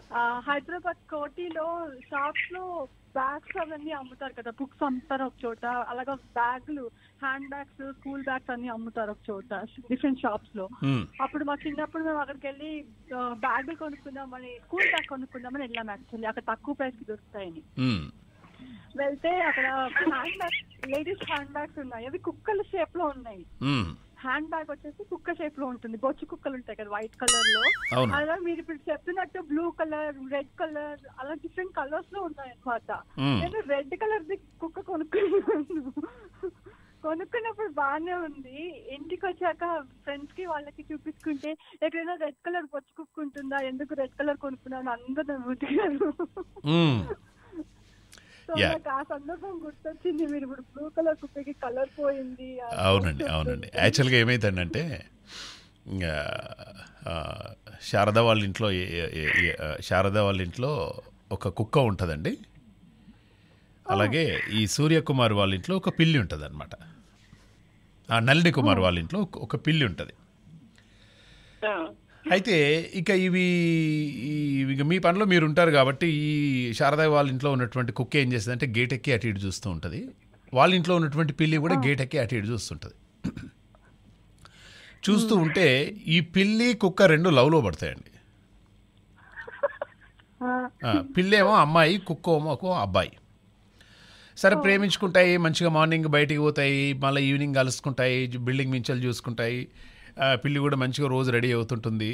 హైదరాబాద్ కోటిలో షాప్స్ లో బ్యాగ్స్ అవన్నీ అమ్ముతారు కదా బుక్స్ అమ్ముతారు ఒక చోట అలాగే బ్యాగ్లు హ్యాండ్ బ్యాగ్స్ స్కూల్ బ్యాగ్స్ అన్ని అమ్ముతారు ఒక చోట డిఫరెంట్ షాప్స్ లో అప్పుడు మా చిన్నప్పుడు మేము అక్కడికి వెళ్ళి బ్యాగులు కొనుక్కుందామని స్కూల్ బ్యాగ్ కొనుక్కుందామని వెళ్ళాము యాక్చువల్లీ అక్కడ తక్కువ ప్రైస్ కి దొరుకుతాయని వెళ్తే అక్కడ hand bag ladies hand bags ఉన్నాయి అవి కుక్కల షేప్ లో ఉన్నాయి హ్యాండ్ hmm. బ్యాగ్ వచ్చేసి కుక్క షేప్ లో ఉంటుంది బొచ్చు కుక్కలు ఉంటాయి కదా వైట్ కలర్ లో అలా మీరు ఇప్పుడు చెప్తున్నట్టు బ్లూ కలర్ రెడ్ కలర్ అలా డిఫరెంట్ కలర్స్ లో ఉన్నాయి అనమాట hmm. నేను రెడ్ కలర్ ది కుక్క కొనుక్కున్నాను కొనుక్కున్నప్పుడు బాగానే ఉంది ఇంటికి వచ్చాక ఫ్రెండ్స్ కి వాళ్ళకి చూపించుకుంటే ఎక్కడైనా రెడ్ కలర్ బొచ్చు కుక్క ఉంటుందా ఎందుకు రెడ్ కలర్ కొనుక్కున్నాను అందరూ సందర్భం గుర్తొచ్చింది మీరు ఇప్పుడు బ్లూ కలర్ కుప్పకి కలర్ పోయింది అవునండి అవునండి యాక్చువల్గా ఏమైందంటే శారద వాళ్ళ ఇంట్లో శారద వాళ్ళ ఇంట్లో ఒక కుక్క ఉంటుందండి అలాగే ఈ సూర్యకుమార్ వాళ్ళ ఇంట్లో ఒక పిల్లి ఉంటుంది అనమాట నల్లి కుమార్ వాళ్ళ ఇంట్లో ఒక పిల్లి ఉంటుంది అయితే ఇక ఇవి ఇక మీ పనిలో మీరు ఉంటారు కాబట్టి ఈ శారదా వాళ్ళ ఇంట్లో ఉన్నటువంటి కుక్క ఏం చేస్తుంది అంటే గేట్ ఎక్కి అటు ఇటు చూస్తూ ఉంటుంది వాళ్ళ ఇంట్లో ఉన్నటువంటి పిల్లి కూడా గేట్ ఎక్కి అటు ఇటు చూస్తుంటుంది చూస్తూ ఉంటే ఈ పిల్లి కుక్క రెండు లవ్లో పడతాయండి పిల్లేమో అమ్మాయి కుక్క ఏమో అబ్బాయి సరే ప్రేమించుకుంటాయి మంచిగా మార్నింగ్ బయటికి పోతాయి మళ్ళీ ఈవినింగ్ కలుసుకుంటాయి బిల్డింగ్ మించలు చూసుకుంటాయి పిల్లి కూడా మంచిగా రోజు రెడీ అవుతుంటుంది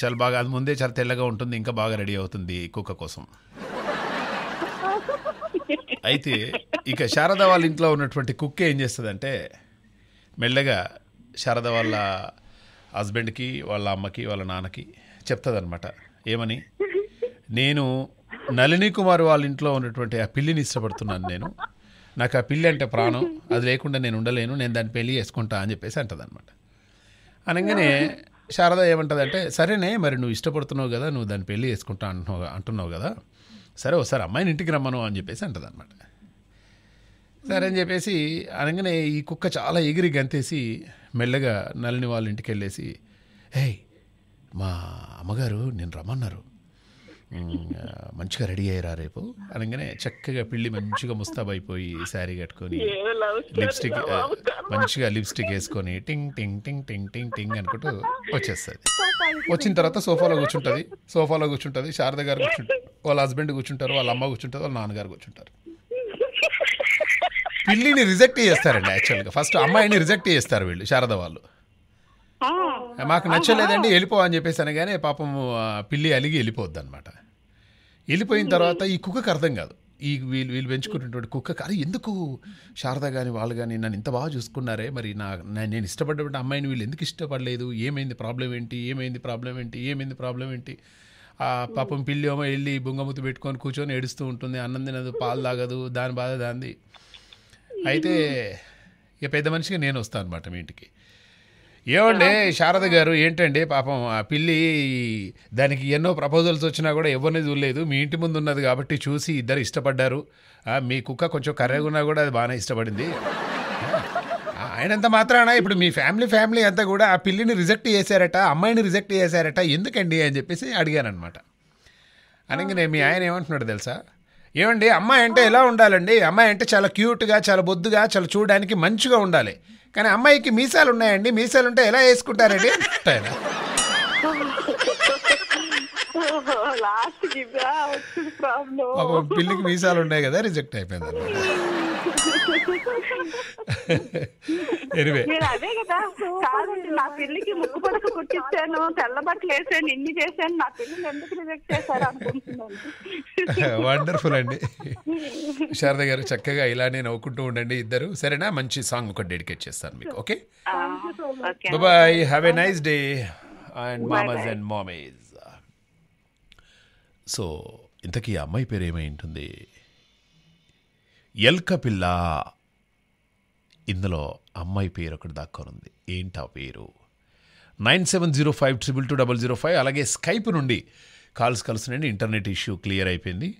చాలా బాగా అది ముందే చాలా తెల్లగా ఉంటుంది ఇంకా బాగా రెడీ అవుతుంది కుక్క కోసం అయితే ఇక శారద వాళ్ళ ఇంట్లో ఉన్నటువంటి కుక్క ఏం చేస్తుందంటే మెల్లగా శారద వాళ్ళ హస్బెండ్కి వాళ్ళ అమ్మకి వాళ్ళ నాన్నకి చెప్తుందనమాట ఏమని నేను నళిని కుమార్ వాళ్ళ ఇంట్లో ఉన్నటువంటి ఆ పిల్లిని ఇష్టపడుతున్నాను నేను నాకు ఆ పిల్లి అంటే ప్రాణం అది లేకుండా నేను ఉండలేను నేను దాన్ని పెళ్లి చేసుకుంటా అని చెప్పేసి అంటదనమాట అనగానే శారద అంటే సరేనే మరి నువ్వు ఇష్టపడుతున్నావు కదా నువ్వు దాన్ని పెళ్ళి చేసుకుంటా అంటున్నావు అంటున్నావు కదా సరే ఒకసారి అమ్మాయిని ఇంటికి రమ్మను అని చెప్పేసి అంటుంది అనమాట సరే అని చెప్పేసి అనగానే ఈ కుక్క చాలా ఎగిరి గంతేసి మెల్లగా నల్లిని వాళ్ళ ఇంటికి వెళ్ళేసి హేయ్ మా అమ్మగారు నేను రమ్మన్నారు మంచిగా రెడీ అయ్యారా రేపు అనగానే చక్కగా పిల్లి మంచిగా ముస్తాబ్ అయిపోయి శారీ కట్టుకొని లిప్స్టిక్ మంచిగా లిప్స్టిక్ వేసుకొని టింగ్ టింగ్ టింగ్ టింగ్ టింగ్ టింగ్ అనుకుంటూ వచ్చేస్తుంది వచ్చిన తర్వాత సోఫాలో కూర్చుంటుంది సోఫాలో కూర్చుంటుంది శారద గారు కూర్చుంటారు వాళ్ళ హస్బెండ్ కూర్చుంటారు వాళ్ళ అమ్మ కూర్చుంటారు వాళ్ళ నాన్నగారు కూర్చుంటారు పిల్లిని రిజెక్ట్ చేస్తారండి యాక్చువల్గా ఫస్ట్ అమ్మాయిని రిజెక్ట్ చేస్తారు వీళ్ళు శారద వాళ్ళు మాకు నచ్చలేదండి వెళ్ళిపో అని చెప్పేసి అనగానే పాపం పిల్లి అలిగి వెళ్ళిపోద్ది అనమాట వెళ్ళిపోయిన తర్వాత ఈ కుక్కకు అర్థం కాదు ఈ వీళ్ళు వీళ్ళు పెంచుకున్నటువంటి కుక్క కానీ ఎందుకు శారద కానీ వాళ్ళు కానీ నన్ను ఇంత బాగా చూసుకున్నారే మరి నా నేను ఇష్టపడ్డటువంటి అమ్మాయిని వీళ్ళు ఎందుకు ఇష్టపడలేదు ఏమైంది ప్రాబ్లం ఏంటి ఏమైంది ప్రాబ్లం ఏంటి ఏమైంది ప్రాబ్లం ఏంటి ఆ పాపం పిల్లి అమ్మ వెళ్ళి బొంగముత్తు పెట్టుకొని కూర్చొని ఏడుస్తూ ఉంటుంది అన్నం తినదు పాలు తాగదు దాని బాధ దాంది అయితే ఇక పెద్ద మనిషిగా నేను వస్తాను అనమాట మీ ఇంటికి ఏమండి శారద గారు ఏంటండి పాపం ఆ పిల్లి దానికి ఎన్నో ప్రపోజల్స్ వచ్చినా కూడా ఎవరిని చూడలేదు మీ ఇంటి ముందు ఉన్నది కాబట్టి చూసి ఇద్దరు ఇష్టపడ్డారు మీ కుక్క కొంచెం కర్రగున్నా కూడా అది బాగానే ఇష్టపడింది ఆయనంత మాత్రాన ఇప్పుడు మీ ఫ్యామిలీ ఫ్యామిలీ అంతా కూడా ఆ పిల్లిని రిజెక్ట్ చేశారట అమ్మాయిని రిజెక్ట్ చేశారట ఎందుకండి అని చెప్పేసి అడిగానమాట అనగా నేను మీ ఆయన ఏమంటున్నాడు తెలుసా ఏమండి అమ్మాయి అంటే ఎలా ఉండాలండి అమ్మాయి అంటే చాలా క్యూట్గా చాలా బొద్దుగా చాలా చూడడానికి మంచిగా ఉండాలి కానీ అమ్మాయికి మీసాలు ఉన్నాయండి మీసాలు ఉంటే ఎలా వేసుకుంటారండి బిల్లుకి మీసాలు ఉన్నాయి కదా రిజెక్ట్ అయిపోయింది నా ముక్కు పడక కుట్టించాను తెల్ల బట్టలు వేసాను ఇన్ని చేశాను నా పిల్లలు ఎందుకు రిజెక్ట్ చేశారు వండర్ఫుల్ అండి శారద గారు చక్కగా ఇలానే నవ్వుకుంటూ ఉండండి ఇద్దరు సరేనా మంచి సాంగ్ ఒకటి డెడికేట్ చేస్తాను మీకు okay bye have a nice day and మామస్ అండ్ మామేజ్ సో ఇంతకీ అమ్మాయి పేరు ఏమై ఉంటుంది ఎల్కపిల్ల ఇందులో అమ్మాయి పేరు ఒకటి దాక్కోనుంది ఏంటా పేరు nine seven zero five triple two double zero five అలాగే స్కైప్ నుండి కాల్స్ కలుస్తున్నాయండి ఇంటర్నెట్ ఇష్యూ క్లియర్ అయిపోయింది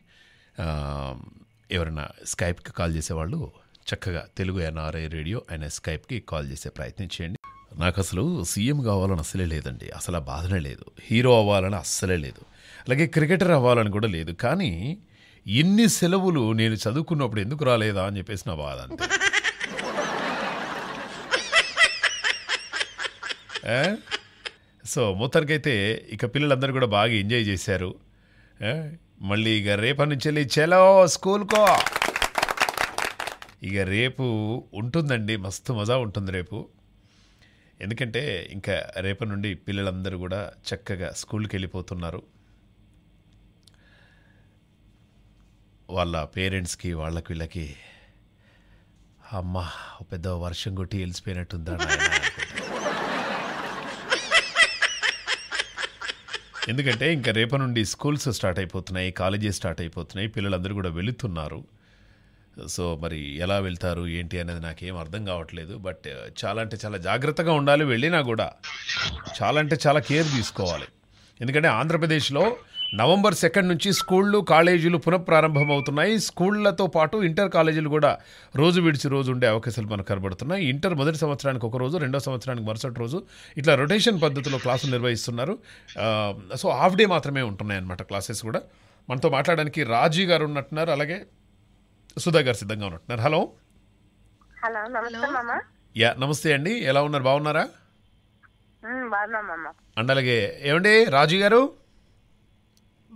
ఎవరైనా స్కైప్కి కాల్ చేసేవాళ్ళు చక్కగా తెలుగు ఎన్ఆర్ఐ రేడియో అండ్ స్కైప్కి కాల్ చేసే ప్రయత్నం చేయండి నాకు అసలు సీఎం కావాలని అసలే లేదండి అసలు బాధనే లేదు హీరో అవ్వాలని అస్సలే లేదు అలాగే క్రికెటర్ అవ్వాలని కూడా లేదు కానీ ఇన్ని సెలవులు నేను చదువుకున్నప్పుడు ఎందుకు రాలేదా అని చెప్పేసి నా బాధ అంతే సో మొత్తానికైతే ఇక పిల్లలందరూ కూడా బాగా ఎంజాయ్ చేశారు మళ్ళీ ఇక రేపటి నుంచి వెళ్ళి చెలో స్కూల్కో ఇక రేపు ఉంటుందండి మస్తు మజా ఉంటుంది రేపు ఎందుకంటే ఇంకా రేపటి నుండి పిల్లలందరూ కూడా చక్కగా స్కూల్కి వెళ్ళిపోతున్నారు వాళ్ళ పేరెంట్స్కి వాళ్ళకి వీళ్ళకి అమ్మ పెద్ద వర్షం కొట్టి వెళ్ళిపోయినట్టుందా ఎందుకంటే ఇంకా రేపు నుండి స్కూల్స్ స్టార్ట్ అయిపోతున్నాయి కాలేజీస్ స్టార్ట్ అయిపోతున్నాయి పిల్లలందరూ కూడా వెళుతున్నారు సో మరి ఎలా వెళ్తారు ఏంటి అనేది నాకేం అర్థం కావట్లేదు బట్ చాలా అంటే చాలా జాగ్రత్తగా ఉండాలి వెళ్ళినా కూడా చాలా అంటే చాలా కేర్ తీసుకోవాలి ఎందుకంటే ఆంధ్రప్రదేశ్లో నవంబర్ సెకండ్ నుంచి స్కూళ్ళు కాలేజీలు పునఃప్రారంభమవుతున్నాయి స్కూళ్లతో పాటు ఇంటర్ కాలేజీలు కూడా రోజు విడిచి రోజు ఉండే అవకాశాలు మనకు కనబడుతున్నాయి ఇంటర్ మొదటి సంవత్సరానికి ఒక రోజు రెండో సంవత్సరానికి మరుసటి రోజు ఇట్లా రొటేషన్ పద్ధతిలో క్లాసులు నిర్వహిస్తున్నారు సో హాఫ్ డే మాత్రమే ఉంటున్నాయి క్లాసెస్ కూడా మనతో మాట్లాడడానికి రాజీ గారు ఉన్నట్టున్నారు అలాగే సుధా గారు సిద్ధంగా ఉన్నట్టున్నారు హలో హలో యా నమస్తే అండి ఎలా ఉన్నారు బాగున్నారా అండ్ అలాగే ఏమండి రాజీ గారు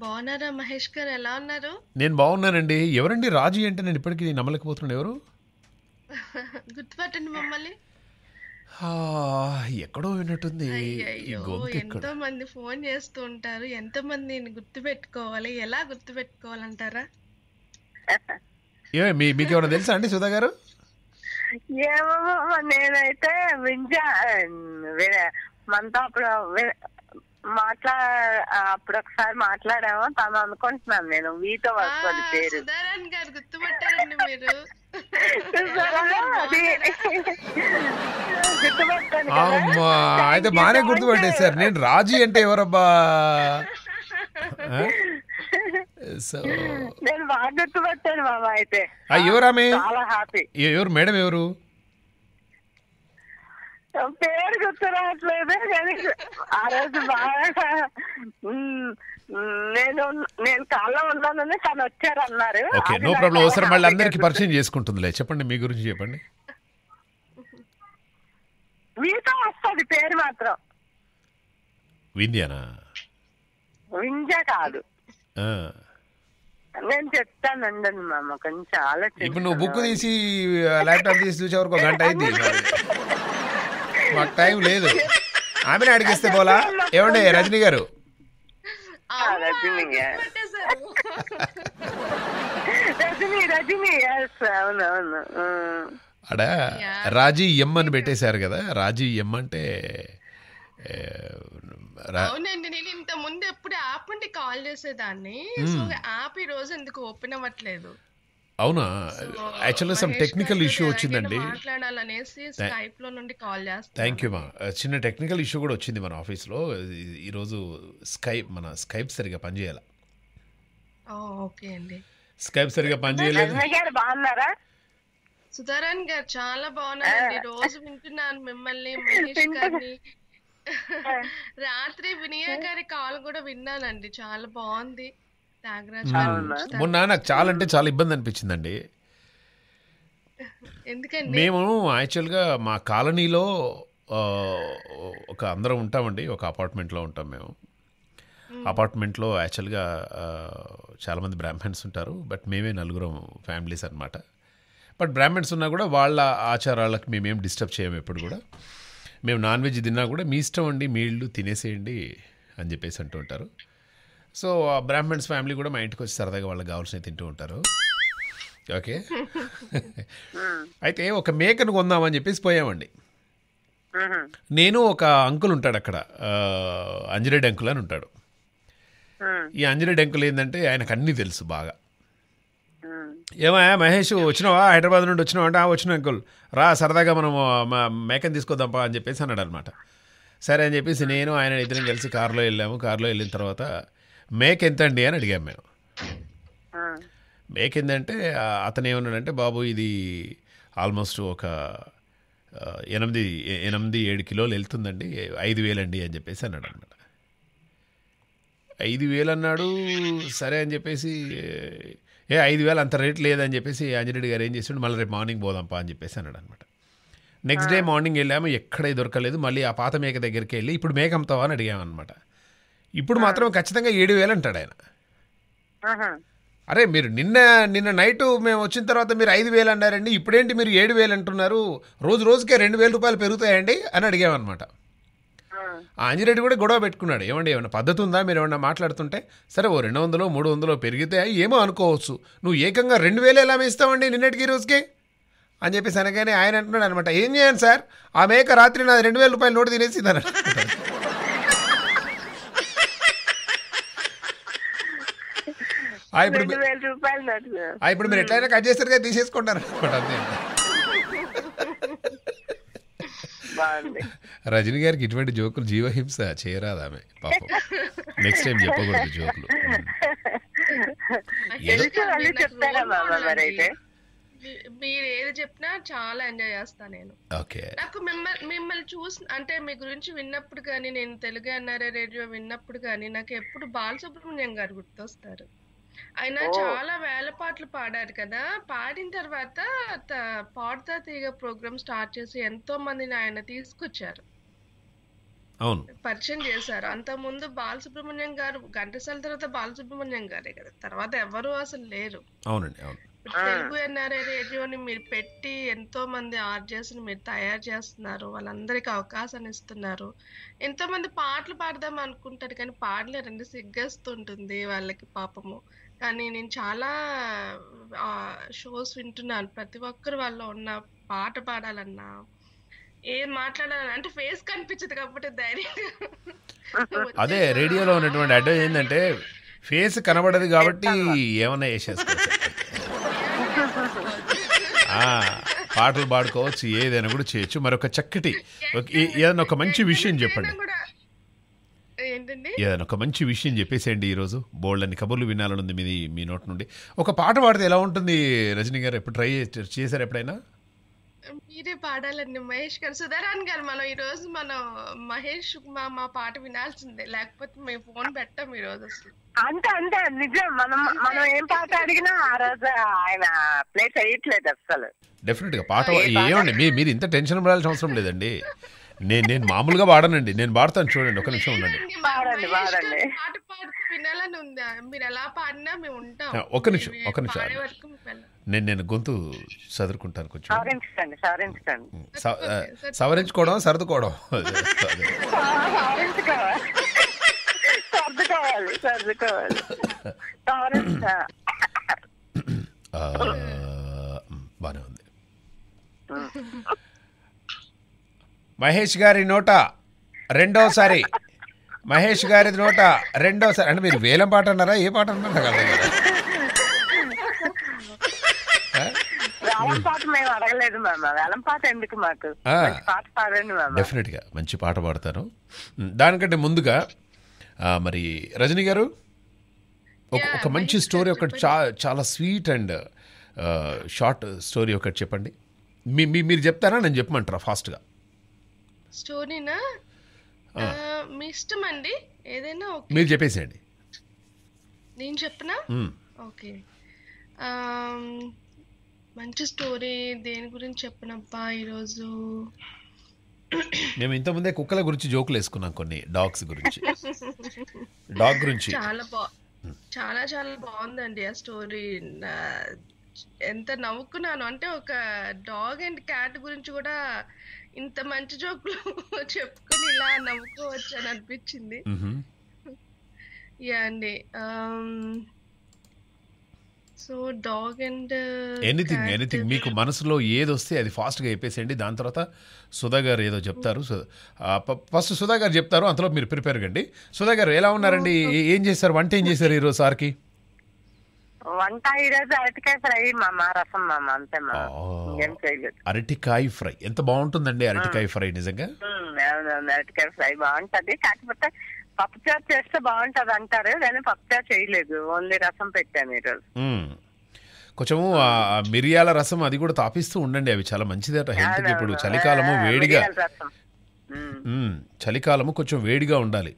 బాగున్నారా మహేష్ గారు ఎలా ఉన్నారు నేను బాగున్నానండి ఎవరండి రాజు అంటే నేను ఇప్పటికీ నమ్మలేకపోతున్నాను ఎవరు గుర్తుపట్టండి మమ్మల్ని ఆ, ఎక్కడో విన్నట్టుంది అయ్యో గొంతు ఎంతో మంది ఫోన్ చేస్తూ ఉంటారు ఎంత మంది గుర్తు పెట్టుకోవాలి ఎలా గుర్తు పెట్టుకోవాలంటారా ఏమే మీ మీకు ఏమైనా తెలుసా అండి సుధా గారు ఏమో నేనైతే వింజా మనతో అప్పుడు మాట్లా అప్పుడు ఒకసారి మాట్లాడాము తను అనుకుంటున్నాను నేను వీతో వర్క్ పేరు సుధారాణి గారు గుర్తుపట్టారండి మీరు అయితే బానే గుర్తుపట్టేశారు నేను రాజీ అంటే ఎవరబ్బా నేను బాగా గుర్తుపట్టాను బాబా అయితే ఎవరు హ్యాపీ ఎవరు మేడం ఎవరు పేరు గుర్తురావట్లేదు కానీ ఆ రోజు బాగా నేను నేను కాల్లో ఉన్నానని తను వచ్చారన్నారు నో ప్రాబ్లం అవసరం మళ్ళీ అందరికి పరిచయం చేసుకుంటుందిలే చెప్పండి మీ గురించి చెప్పండి మీతో వస్తుంది పేరు మాత్రం విందేనా వింజ కాదు నేను చెప్తానండి మామ కొంచెం ఆలోచన ఇప్పుడు నువ్వు బుక్ తీసి ల్యాప్టాప్ తీసి చూసే వరకు గంట అయింది మాకు టైం లేదు ఆమెను అడిగిస్తే పోలా ఏమండి రజనీ గారు అడా రాజీ ఎమ్ అని పెట్టేశారు కదా రాజీ ఎమ్ అంటే అవునండి నేను ఇంత ముందు ఎప్పుడు ఆపండి కాల్ చేసేదాన్ని సో ఈ రోజు ఎందుకు ఓపెన్ అవ్వట్లేదు అవునా? యాక్చువల్లీ సమ్ టెక్నికల్ ఇష్యూ వచ్చిందండి. మాట్లాడాలనేసి థా స్కైప్‌లో నుండి కాల్ థ్యాంక్ యూ మా. చిన్న టెక్నికల్ ఇష్యూ కూడా వచ్చింది మన ఆఫీస్‌లో. ఈ ఈరోజు స్కైప్ మన స్కైప్ సరిగా పనిచేయల. ఓకే అండి. స్కైప్ సరిగ్గా పనిచేయలేదు. నజమ బాగున్నారా? సుధారాణ్ గారు చాలా ఆ! బాగున్నానండి. రోజు వింటున్నాను మిమ్మల్ని, మహేష్ వింటున్నా. రాత్రి వినయ గారి కాల్ గూడా విన్నానండి. చాలా బాగుంది మొన్న నాకు చాలా అంటే చాలా ఇబ్బంది అనిపించిందండి మేము యాక్చువల్గా మా కాలనీలో ఒక అందరం ఉంటామండి ఒక అపార్ట్మెంట్లో ఉంటాం మేము అపార్ట్మెంట్లో యాక్చువల్గా చాలామంది బ్రాహ్మణ్స్ ఉంటారు బట్ మేమే నలుగురం ఫ్యామిలీస్ అనమాట బట్ బ్రాహ్మణ్స్ ఉన్నా కూడా వాళ్ళ ఆచారాలకు మేమేం డిస్టర్బ్ చేయము ఎప్పుడు కూడా మేము నాన్ వెజ్ తిన్నా కూడా మీ ఇష్టం అండి మీ ఇల్లు తినేసేయండి అని చెప్పేసి అంటూ ఉంటారు సో బ్రాహ్మణ్స్ ఫ్యామిలీ కూడా మా ఇంటికి వచ్చి సరదాగా వాళ్ళకి కావాల్సినవి తింటూ ఉంటారు ఓకే అయితే ఒక మేకను కొందామని చెప్పేసి పోయామండి నేను ఒక అంకుల్ ఉంటాడు అక్కడ అంజనేడి అంకుల్ అని ఉంటాడు ఈ అంజరేడ్ అంకుల్ ఏంటంటే ఆయనకు అన్నీ తెలుసు బాగా ఏమయ్యా మహేష్ వచ్చినావా హైదరాబాద్ నుండి వచ్చినావా అంటే వచ్చిన అంకుల్ రా సరదాగా మనం మేకని తీసుకొద్దాంపా అని చెప్పేసి అన్నాడు అనమాట సరే అని చెప్పేసి నేను ఆయన ఇద్దరం కలిసి కారులో వెళ్ళాము కారులో వెళ్ళిన తర్వాత మేక్ అండి అని అడిగాం మేము మేక్ ఏంటంటే అతను ఏమన్నాడంటే బాబు ఇది ఆల్మోస్ట్ ఒక ఎనిమిది ఎనిమిది ఏడు కిలోలు వెళ్తుందండి ఐదు వేలండి అని చెప్పేసి అన్నాడు అనమాట ఐదు వేలు అన్నాడు సరే అని చెప్పేసి ఏ ఐదు వేలు అంత రేట్ లేదని చెప్పేసి ఆంజనేయుడు గారు ఏం చేసాడు మళ్ళీ రేపు మార్నింగ్ పోదాంపా అని చెప్పేసి అన్నాడు అనమాట నెక్స్ట్ డే మార్నింగ్ వెళ్ళాము ఎక్కడ దొరకలేదు మళ్ళీ ఆ పాత మేక దగ్గరికి వెళ్ళి ఇప్పుడు మేక అమ్ముతావా అని అడిగామన్నమాట ఇప్పుడు మాత్రం ఖచ్చితంగా ఏడు వేలు అంటాడు ఆయన అరే మీరు నిన్న నిన్న నైట్ మేము వచ్చిన తర్వాత మీరు ఐదు వేలు అన్నారండి ఇప్పుడేంటి మీరు ఏడు వేలు అంటున్నారు రోజు రోజుకే రెండు వేల రూపాయలు పెరుగుతాయండి అని అడిగామన్నమాట ఆంజనేయుడు కూడా గొడవ పెట్టుకున్నాడు ఏమండి ఏమైనా పద్ధతి ఉందా మీరు ఏమన్నా మాట్లాడుతుంటే సరే ఓ రెండు వందలు మూడు వందలు పెరిగితే ఏమో అనుకోవచ్చు నువ్వు ఏకంగా రెండు వేలు ఎలా మేస్తావండి నిన్నటికి రోజుకి అని చెప్పేసి అనగానే ఆయన అంటున్నాడు అనమాట ఏం చేయండి సార్ ఆ మేక రాత్రి నా రెండు వేల రూపాయలు నోటు తినేసి దాని ఇప్పుడు మీరు ఎట్లయినా కట్ చేస్తారు కదా తీసేసుకుంటారు అనుకోండి అంతే రజనీ గారికి ఇటువంటి జోకులు జీవహింస చేయరాదా పాపం నెక్స్ట్ టైం చెప్పకూడదు జోకులు మీరు ఏది చెప్పినా చాలా ఎంజాయ్ చేస్తాను నేను నాకు మిమ్మల్ని మిమ్మల్ని చూసి అంటే మీ గురించి విన్నప్పుడు కానీ నేను తెలుగు అన్నారే రేడియో విన్నప్పుడు కానీ నాకు ఎప్పుడు బాలసుబ్రహ్మణ్యం గారు గుర్తొస్తారు ఆయన చాలా వేల పాటలు పాడారు కదా పాడిన తర్వాత పాడతా తీగ ప్రోగ్రామ్ స్టార్ట్ చేసి ఎంతో మందిని ఆయన తీసుకొచ్చారు పరిచయం చేశారు అంత ముందు బాలసుబ్రహ్మణ్యం గారు గంటసాల తర్వాత బాలసుబ్రహ్మణ్యం గారే కదా తర్వాత ఎవరు అసలు లేరు అవునండి తెలుగు ఎన్ఆర్ఐ రేడియోని మీరు పెట్టి ఎంతో మంది ఆర్జెస్ మీరు తయారు చేస్తున్నారు వాళ్ళందరికి అవకాశాన్ని ఇస్తున్నారు ఎంతో మంది పాటలు పాడదాం అనుకుంటారు కానీ పాడలేరండి సిగ్గేస్తుంటుంది వాళ్ళకి పాపము కానీ నేను చాలా షోస్ వింటున్నాను ప్రతి ఒక్కరు వాళ్ళు ఉన్న పాట పాడాలన్నా ఏం మాట్లాడాలి అంటే ఫేస్ కనిపించదు కాబట్టి ధైర్యం అదే రేడియోలో ఉన్నటువంటి అడ్వైజ్ ఏంటంటే ఫేస్ కనబడదు కాబట్టి ఏమైనా వేసేస్తారు పాటలు పాడుకోవచ్చు ఏదైనా కూడా చేయొచ్చు మరొక చక్కటి ఏదైనా ఒక మంచి విషయం చెప్పండి ఏంటండి ఒక మంచి విషయం చెప్పేసేయండి ఈరోజు బోల్డ్ అని కబుర్లు వినాలనుంది మీది మీ నోటి నుండి ఒక పాట పాడితే ఎలా ఉంటుంది రజనీ గారు ఎప్పుడు ట్రై చేశారు ఎప్పుడైనా మీరే పాడాలండి మహేష్ గారు సుధారాణ్ గారు మనం ఈ రోజు మనం మహేష్ మా మా పాట వినాల్సిందే లేకపోతే మేము ఫోన్ పెట్టాం ఈ రోజు అసలు అంతే అంతే నిజం మనం మనం ఏం పాట అడిగినా ఆ రోజు ఆయన ప్లే చేయట్లేదు అసలు డెఫినెట్ గా పాట ఏమండి మీరు ఇంత టెన్షన్ పడాల్సిన అవసరం లేదండి నేను నేను మామూలుగా వాడనండి నేను వాడతాను చూడండి ఒక నిమిషం ఉండండి ఒక నిమిషం ఒక నిమిషం నేను నేను గొంతు సదురుకుంటాను కొంచెం సవరించుకోవడం సర్దుకోవడం బానే ఉంది మహేష్ గారి నోట రెండోసారి మహేష్ గారి నోట రెండోసారి అంటే మీరు వేలం పాట అన్నారా ఏ పాట అన్నారా కదా డెఫినెట్ గా మంచి పాట పాడతాను దానికంటే ముందుగా మరి రజనీ గారు ఒక మంచి స్టోరీ ఒకటి చాలా స్వీట్ అండ్ షార్ట్ స్టోరీ ఒకటి చెప్పండి మీ మీరు చెప్తారా నేను చెప్పమంటారా ఫాస్ట్గా స్టోరీనా మీ ఇష్టం అండి ఏదైనా మీరు చెప్పేసేయండి నేను చెప్పనా ఓకే మంచి స్టోరీ దేని గురించి చెప్పనప్పా ఈరోజు మేము ఇంత ముందే కుక్కల గురించి జోకులు వేసుకున్నాం కొన్ని డాగ్స్ గురించి డాగ్ గురించి చాలా బా చాలా చాలా బాగుందండి ఆ స్టోరీ ఎంత నవ్వుకున్నాను అంటే ఒక డాగ్ అండ్ క్యాట్ గురించి కూడా ఇంత మంచి జోకులు చెప్పుకుని ఇలా నవ్వుకోవచ్చు అని అనిపించింది యా అండి so dog and anything anything మీకు మనసులో ఏది వస్తే అది ఫాస్ట్గా చెప్పేసేయండి దాని తర్వాత సుధా గారు ఏదో చెప్తారు ఫస్ట్ సుధా గారు చెప్తారు అంతలో మీరు ప్రిపేర్ కండి సుధా గారు ఎలా ఉన్నారండి ఏం చేశారు వంట ఏం చేశారు ఈరోజు సార్కి వంట అరటికాయ ఫ్రై రసం అరటికాయ ఫ్రై ఎంత బాగుంటుందండి అరటికాయ ఫ్రై నిజంగా అరటికాయ ఫ్రై బాగుంటది కాకపోతే చార్ చేస్తే బాగుంటది అంటారు కానీ చార్ చేయలేదు ఓన్లీ రసం పెట్టాను ఈరోజు కొంచెము మిరియాల రసం అది కూడా తాపిస్తూ ఉండండి అవి చాలా మంచిదట హెల్త్ ఇప్పుడు చలికాలము వేడిగా చలికాలము కొంచెం వేడిగా ఉండాలి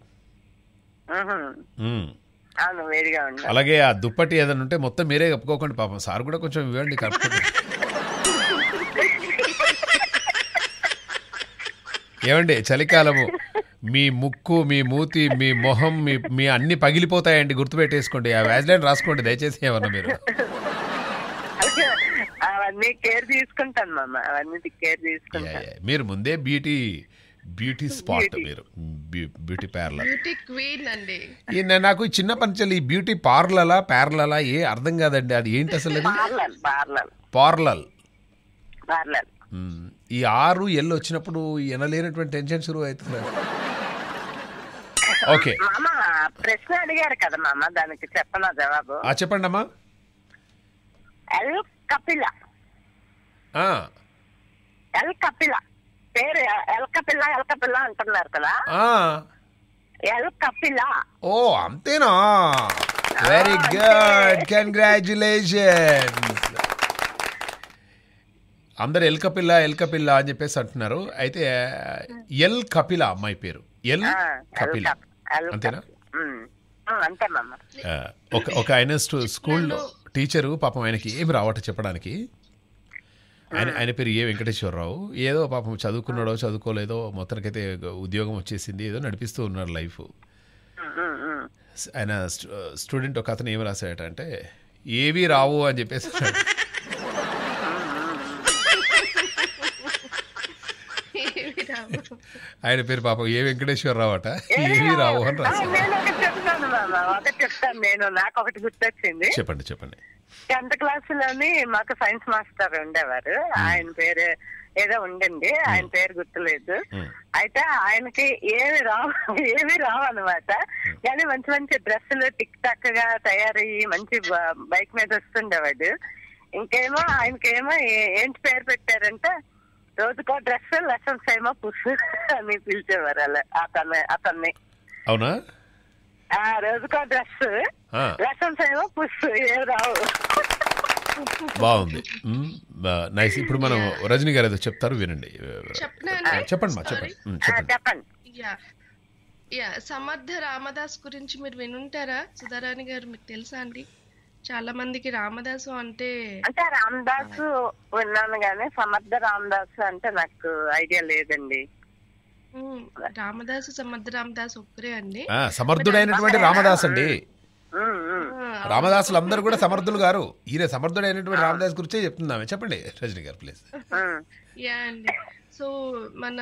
అలాగే ఆ దుప్పటి ఏదైనా ఉంటే మొత్తం మీరే కప్పుకోకండి పాపం సార్ కూడా కొంచెం ఇవ్వండి కప్పుకోండి ఏమండి చలికాలము మీ ముక్కు మీ మూతి మీ మొహం మీ మీ అన్ని పగిలిపోతాయండి గుర్తుపెట్టేసుకోండి ఆ వ్యాజ్లైన్ రాసుకోండి దయచేసి ఏమన్నా మీరు అవన్నీ కేర్ మీరు ముందే బ్యూటీ బ్యూటీ స్పాట్ మీరు బ్యూటీ పార్లర్ బ్యూటీ క్వీన్ అండి ఈ నాకు ఈ చిన్న పంచలు ఈ బ్యూటీ పార్లలా పార్లలా ఏ అర్థం కాదండి అది ఏంటి అసలు అది పార్లర్ పార్లర్ పార్లల్ ఈ ఆరు ఎల్ వచ్చినప్పుడు ఎనలేనటువంటి టెన్షన్ షురూ అవుతుంది ఓకే మామ ప్రశ్న అడిగారు కదా మామ దానికి చెప్పనా జవాబు చెప్పండి అమ్మా ఎల్ కపిల ఎల్ కపిల పేరు అంటున్నారు కదా ఓ అంతేనా వెరీ గుడ్ కంగ్రాచులేషన్ అందరు ఎల్ కపిల్ల ఎల్ కపిల్ల అని చెప్పేసి అంటున్నారు అయితే ఎల్ కపిల అమ్మాయి పేరు ఎల్ కపిల అంతేనా ఒక ఆయన స్కూల్లో టీచరు పాపం ఆయనకి ఏం రావట చెప్పడానికి ఆయన ఆయన పేరు ఏ వెంకటేశ్వరరావు ఏదో పాపం చదువుకున్నాడో చదువుకోలేదో మొత్తానికైతే ఉద్యోగం వచ్చేసింది ఏదో నడిపిస్తూ ఉన్నాడు లైఫ్ ఆయన స్టూడెంట్ ఒక అతను ఏమి రాశాడంటే అంటే ఏవి రావు అని చెప్పేసి ఆయన పేరు పాప ఏ వెంకటేశ్వరరావు అట ఏమి రావు అని రాశారు చెప్తాను నేను నాకు ఒకటి గుర్తొచ్చింది చెప్పండి చెప్పండి టెన్త్ క్లాస్ లోని మాకు సైన్స్ మాస్టర్ ఉండేవారు ఆయన పేరు ఏదో ఉండండి ఆయన పేరు గుర్తులేదు అయితే ఆయనకి ఏమి రావు ఏమి రావు అనమాట కానీ మంచి మంచి డ్రెస్సులు టిక్ టాక్ గా తయారయ్యి మంచి బైక్ మీద వస్తుండేవాడు ఇంకేమో ఆయనకేమో ఏంటి పేరు పెట్టారంటే రోజుకో డ్రెస్ లెసన్స్ ఏమో పుష్ అని పిలిచేవారు అలా అతన్ని అతన్ని అవునా ఆ రోజుకో డ్రెస్ లెసన్స్ ఏమో పుష్ ఏ రావు బాగుంది నైస్ ఇప్పుడు మనం రజని గారు ఏదో చెప్తారు వినండి చెప్పండి మా చెప్పండి చెప్పండి యా సమర్థ రామదాస్ గురించి మీరు వినుంటారా సుధారాణి గారు మీకు తెలుసా అండి చాలా మందికి రామదాసు అంటే అంటే రామదాసు విన్నాను కానీ సమర్థ రామదాస్ అంటే నాకు ఐడియా లేదండి రామదాసు సమర్థ రామదాస్ ఒక్కరే అండి సమర్థుడైనటువంటి రామదాస్ అండి రామదాసులు అందరు కూడా సమర్థులు గారు ఈయన సమర్థుడైనటువంటి రామదాస్ గురించే చెప్తున్నా చెప్పండి రజని గారు ప్లీజ్ యా అండి సో మన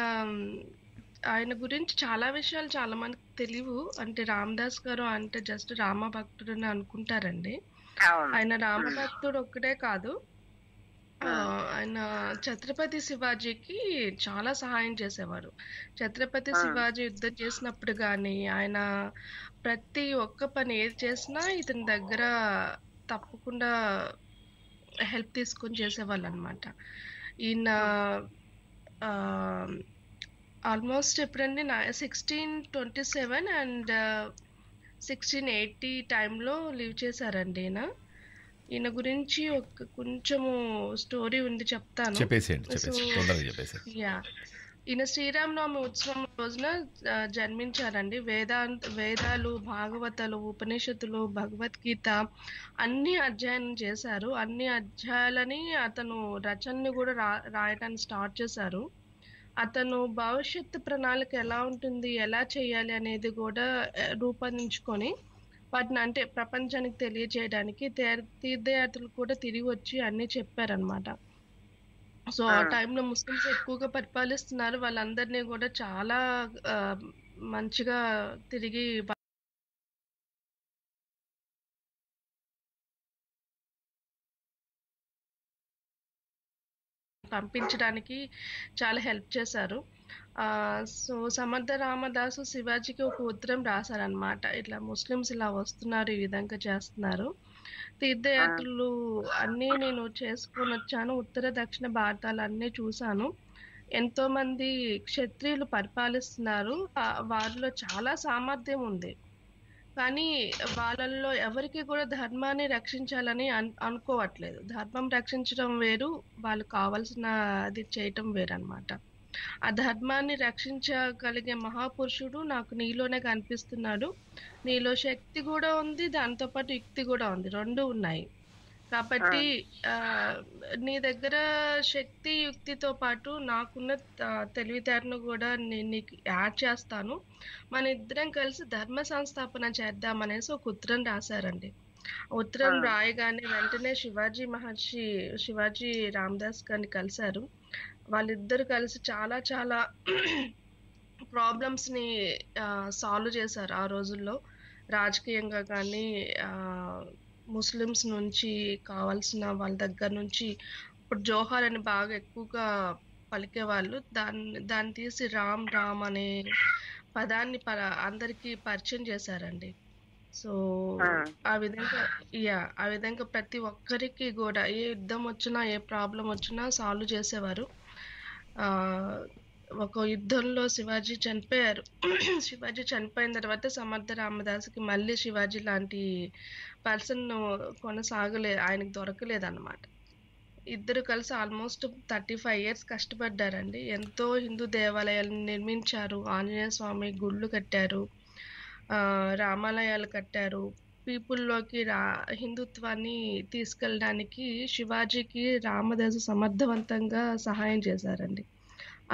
ఆయన గురించి చాలా విషయాలు చాలా మందికి తెలియవు అంటే రామదాస్ గారు అంటే జస్ట్ రామ భక్తుడు అని అనుకుంటారండి ఆయన రామభక్తుడు ఒక్కటే కాదు ఆయన ఛత్రపతి శివాజీకి చాలా సహాయం చేసేవారు ఛత్రపతి శివాజీ యుద్ధం చేసినప్పుడు కానీ ఆయన ప్రతి ఒక్క పని ఏది చేసినా ఇతని దగ్గర తప్పకుండా హెల్ప్ తీసుకొని చేసేవాళ్ళు అనమాట ఈయన ఆల్మోస్ట్ ఎప్పుడండి sixteen twenty seven and sixteen eighty టైంలో లీవ్ చేశారండి ఈయన ఈయన గురించి ఒక కొంచెము స్టోరీ ఉంది చెప్తాను యా ఈయన శ్రీరామనవమి ఉత్సవం రోజున జన్మించారండి వేదాంత వేదాలు భాగవతలు ఉపనిషత్తులు భగవద్గీత అన్ని అధ్యయనం చేశారు అన్ని అధ్యాయాలని అతను రచనని కూడా రా రాయడానికి స్టార్ట్ చేశారు అతను భవిష్యత్తు ప్రణాళిక ఎలా ఉంటుంది ఎలా చేయాలి అనేది కూడా రూపొందించుకొని వాటిని అంటే ప్రపంచానికి తెలియజేయడానికి తీర్థయాత్రలు కూడా తిరిగి వచ్చి అన్నీ చెప్పారనమాట సో ఆ టైంలో ముస్లిమ్స్ ఎక్కువగా పరిపాలిస్తున్నారు వాళ్ళందరినీ కూడా చాలా మంచిగా తిరిగి పంపించడానికి చాలా హెల్ప్ చేశారు సో సమర్థ రామదాసు శివాజీకి ఒక ఉత్తరం రాశారనమాట ఇట్లా ముస్లిమ్స్ ఇలా వస్తున్నారు ఈ విధంగా చేస్తున్నారు తీర్థయాత్రలు అన్నీ నేను చేసుకొని వచ్చాను ఉత్తర దక్షిణ భారతాలు అన్నీ చూశాను ఎంతోమంది క్షత్రియులు పరిపాలిస్తున్నారు వారిలో చాలా సామర్థ్యం ఉంది కానీ వాళ్ళల్లో ఎవరికి కూడా ధర్మాన్ని రక్షించాలని అనుకోవట్లేదు ధర్మం రక్షించడం వేరు వాళ్ళు కావాల్సిన అది చేయటం వేరనమాట ఆ ధర్మాన్ని రక్షించగలిగే మహాపురుషుడు నాకు నీలోనే కనిపిస్తున్నాడు నీలో శక్తి కూడా ఉంది దాంతోపాటు యుక్తి కూడా ఉంది రెండు ఉన్నాయి కాబట్టి నీ దగ్గర శక్తి యుక్తితో పాటు నాకున్న తెలివితేటను కూడా నేను నీకు యాడ్ చేస్తాను మన ఇద్దరం కలిసి ధర్మ సంస్థాపన చేద్దామనేసి ఒక ఉత్తరం రాశారండి ఉత్తరం రాయగానే వెంటనే శివాజీ మహర్షి శివాజీ రామదాస్ గారిని కలిశారు వాళ్ళిద్దరు కలిసి చాలా చాలా ప్రాబ్లమ్స్ని సాల్వ్ చేశారు ఆ రోజుల్లో రాజకీయంగా కానీ ముస్లిమ్స్ నుంచి కావాల్సిన వాళ్ళ దగ్గర నుంచి ఇప్పుడు జోహార్ అని బాగా ఎక్కువగా పలికే వాళ్ళు దాన్ని దాన్ని తీసి రామ్ రామ్ అనే పదాన్ని ప అందరికీ పరిచయం చేశారండి సో ఆ విధంగా యా ఆ విధంగా ప్రతి ఒక్కరికి కూడా ఏ యుద్ధం వచ్చినా ఏ ప్రాబ్లం వచ్చినా సాల్వ్ చేసేవారు ఒక యుద్ధంలో శివాజీ చనిపోయారు శివాజీ చనిపోయిన తర్వాత సమర్థ రామదాస్కి మళ్ళీ శివాజీ లాంటి పర్సన్ కొనసాగలే ఆయనకు దొరకలేదు అనమాట ఇద్దరు కలిసి ఆల్మోస్ట్ థర్టీ ఫైవ్ ఇయర్స్ కష్టపడ్డారండి ఎంతో హిందూ దేవాలయాలను నిర్మించారు ఆంజనేయ స్వామి గుళ్ళు కట్టారు రామాలయాలు కట్టారు పీపుల్లోకి రా హిందుత్వాన్ని తీసుకెళ్ళడానికి శివాజీకి రామదాసు సమర్థవంతంగా సహాయం చేశారండి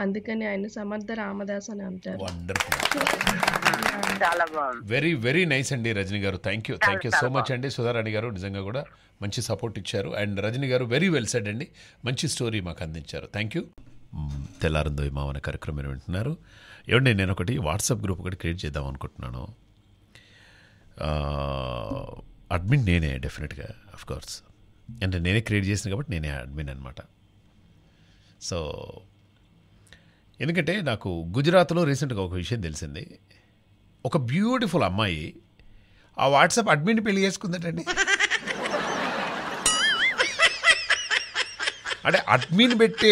అందుకని ఆయన సమర్థ రామదాస్ అని అంటారు వెరీ వెరీ నైస్ అండి రజని గారు thank you thank you so much అండి సుధారాణి గారు నిజంగా కూడా మంచి సపోర్ట్ ఇచ్చారు అండ్ రజనీ గారు వెరీ వెల్ సెడ్ అండి మంచి స్టోరీ మాకు అందించారు థ్యాంక్ యూ తెల్లారందో మావన కార్యక్రమం వింటున్నారు ఏమండి నేను ఒకటి వాట్సాప్ గ్రూప్ ఒకటి క్రియేట్ చేద్దాం అనుకుంటున్నాను అడ్మిన్ నేనే డెఫినెట్గా కోర్స్ అంటే నేనే క్రియేట్ చేసిన కాబట్టి నేనే అడ్మిన్ అనమాట సో ఎందుకంటే నాకు గుజరాత్లో రీసెంట్గా ఒక విషయం తెలిసింది ఒక బ్యూటిఫుల్ అమ్మాయి ఆ వాట్సాప్ అడ్మిన్ పెళ్లి చేసుకుందటండి అంటే అడ్మిన్ పెట్టే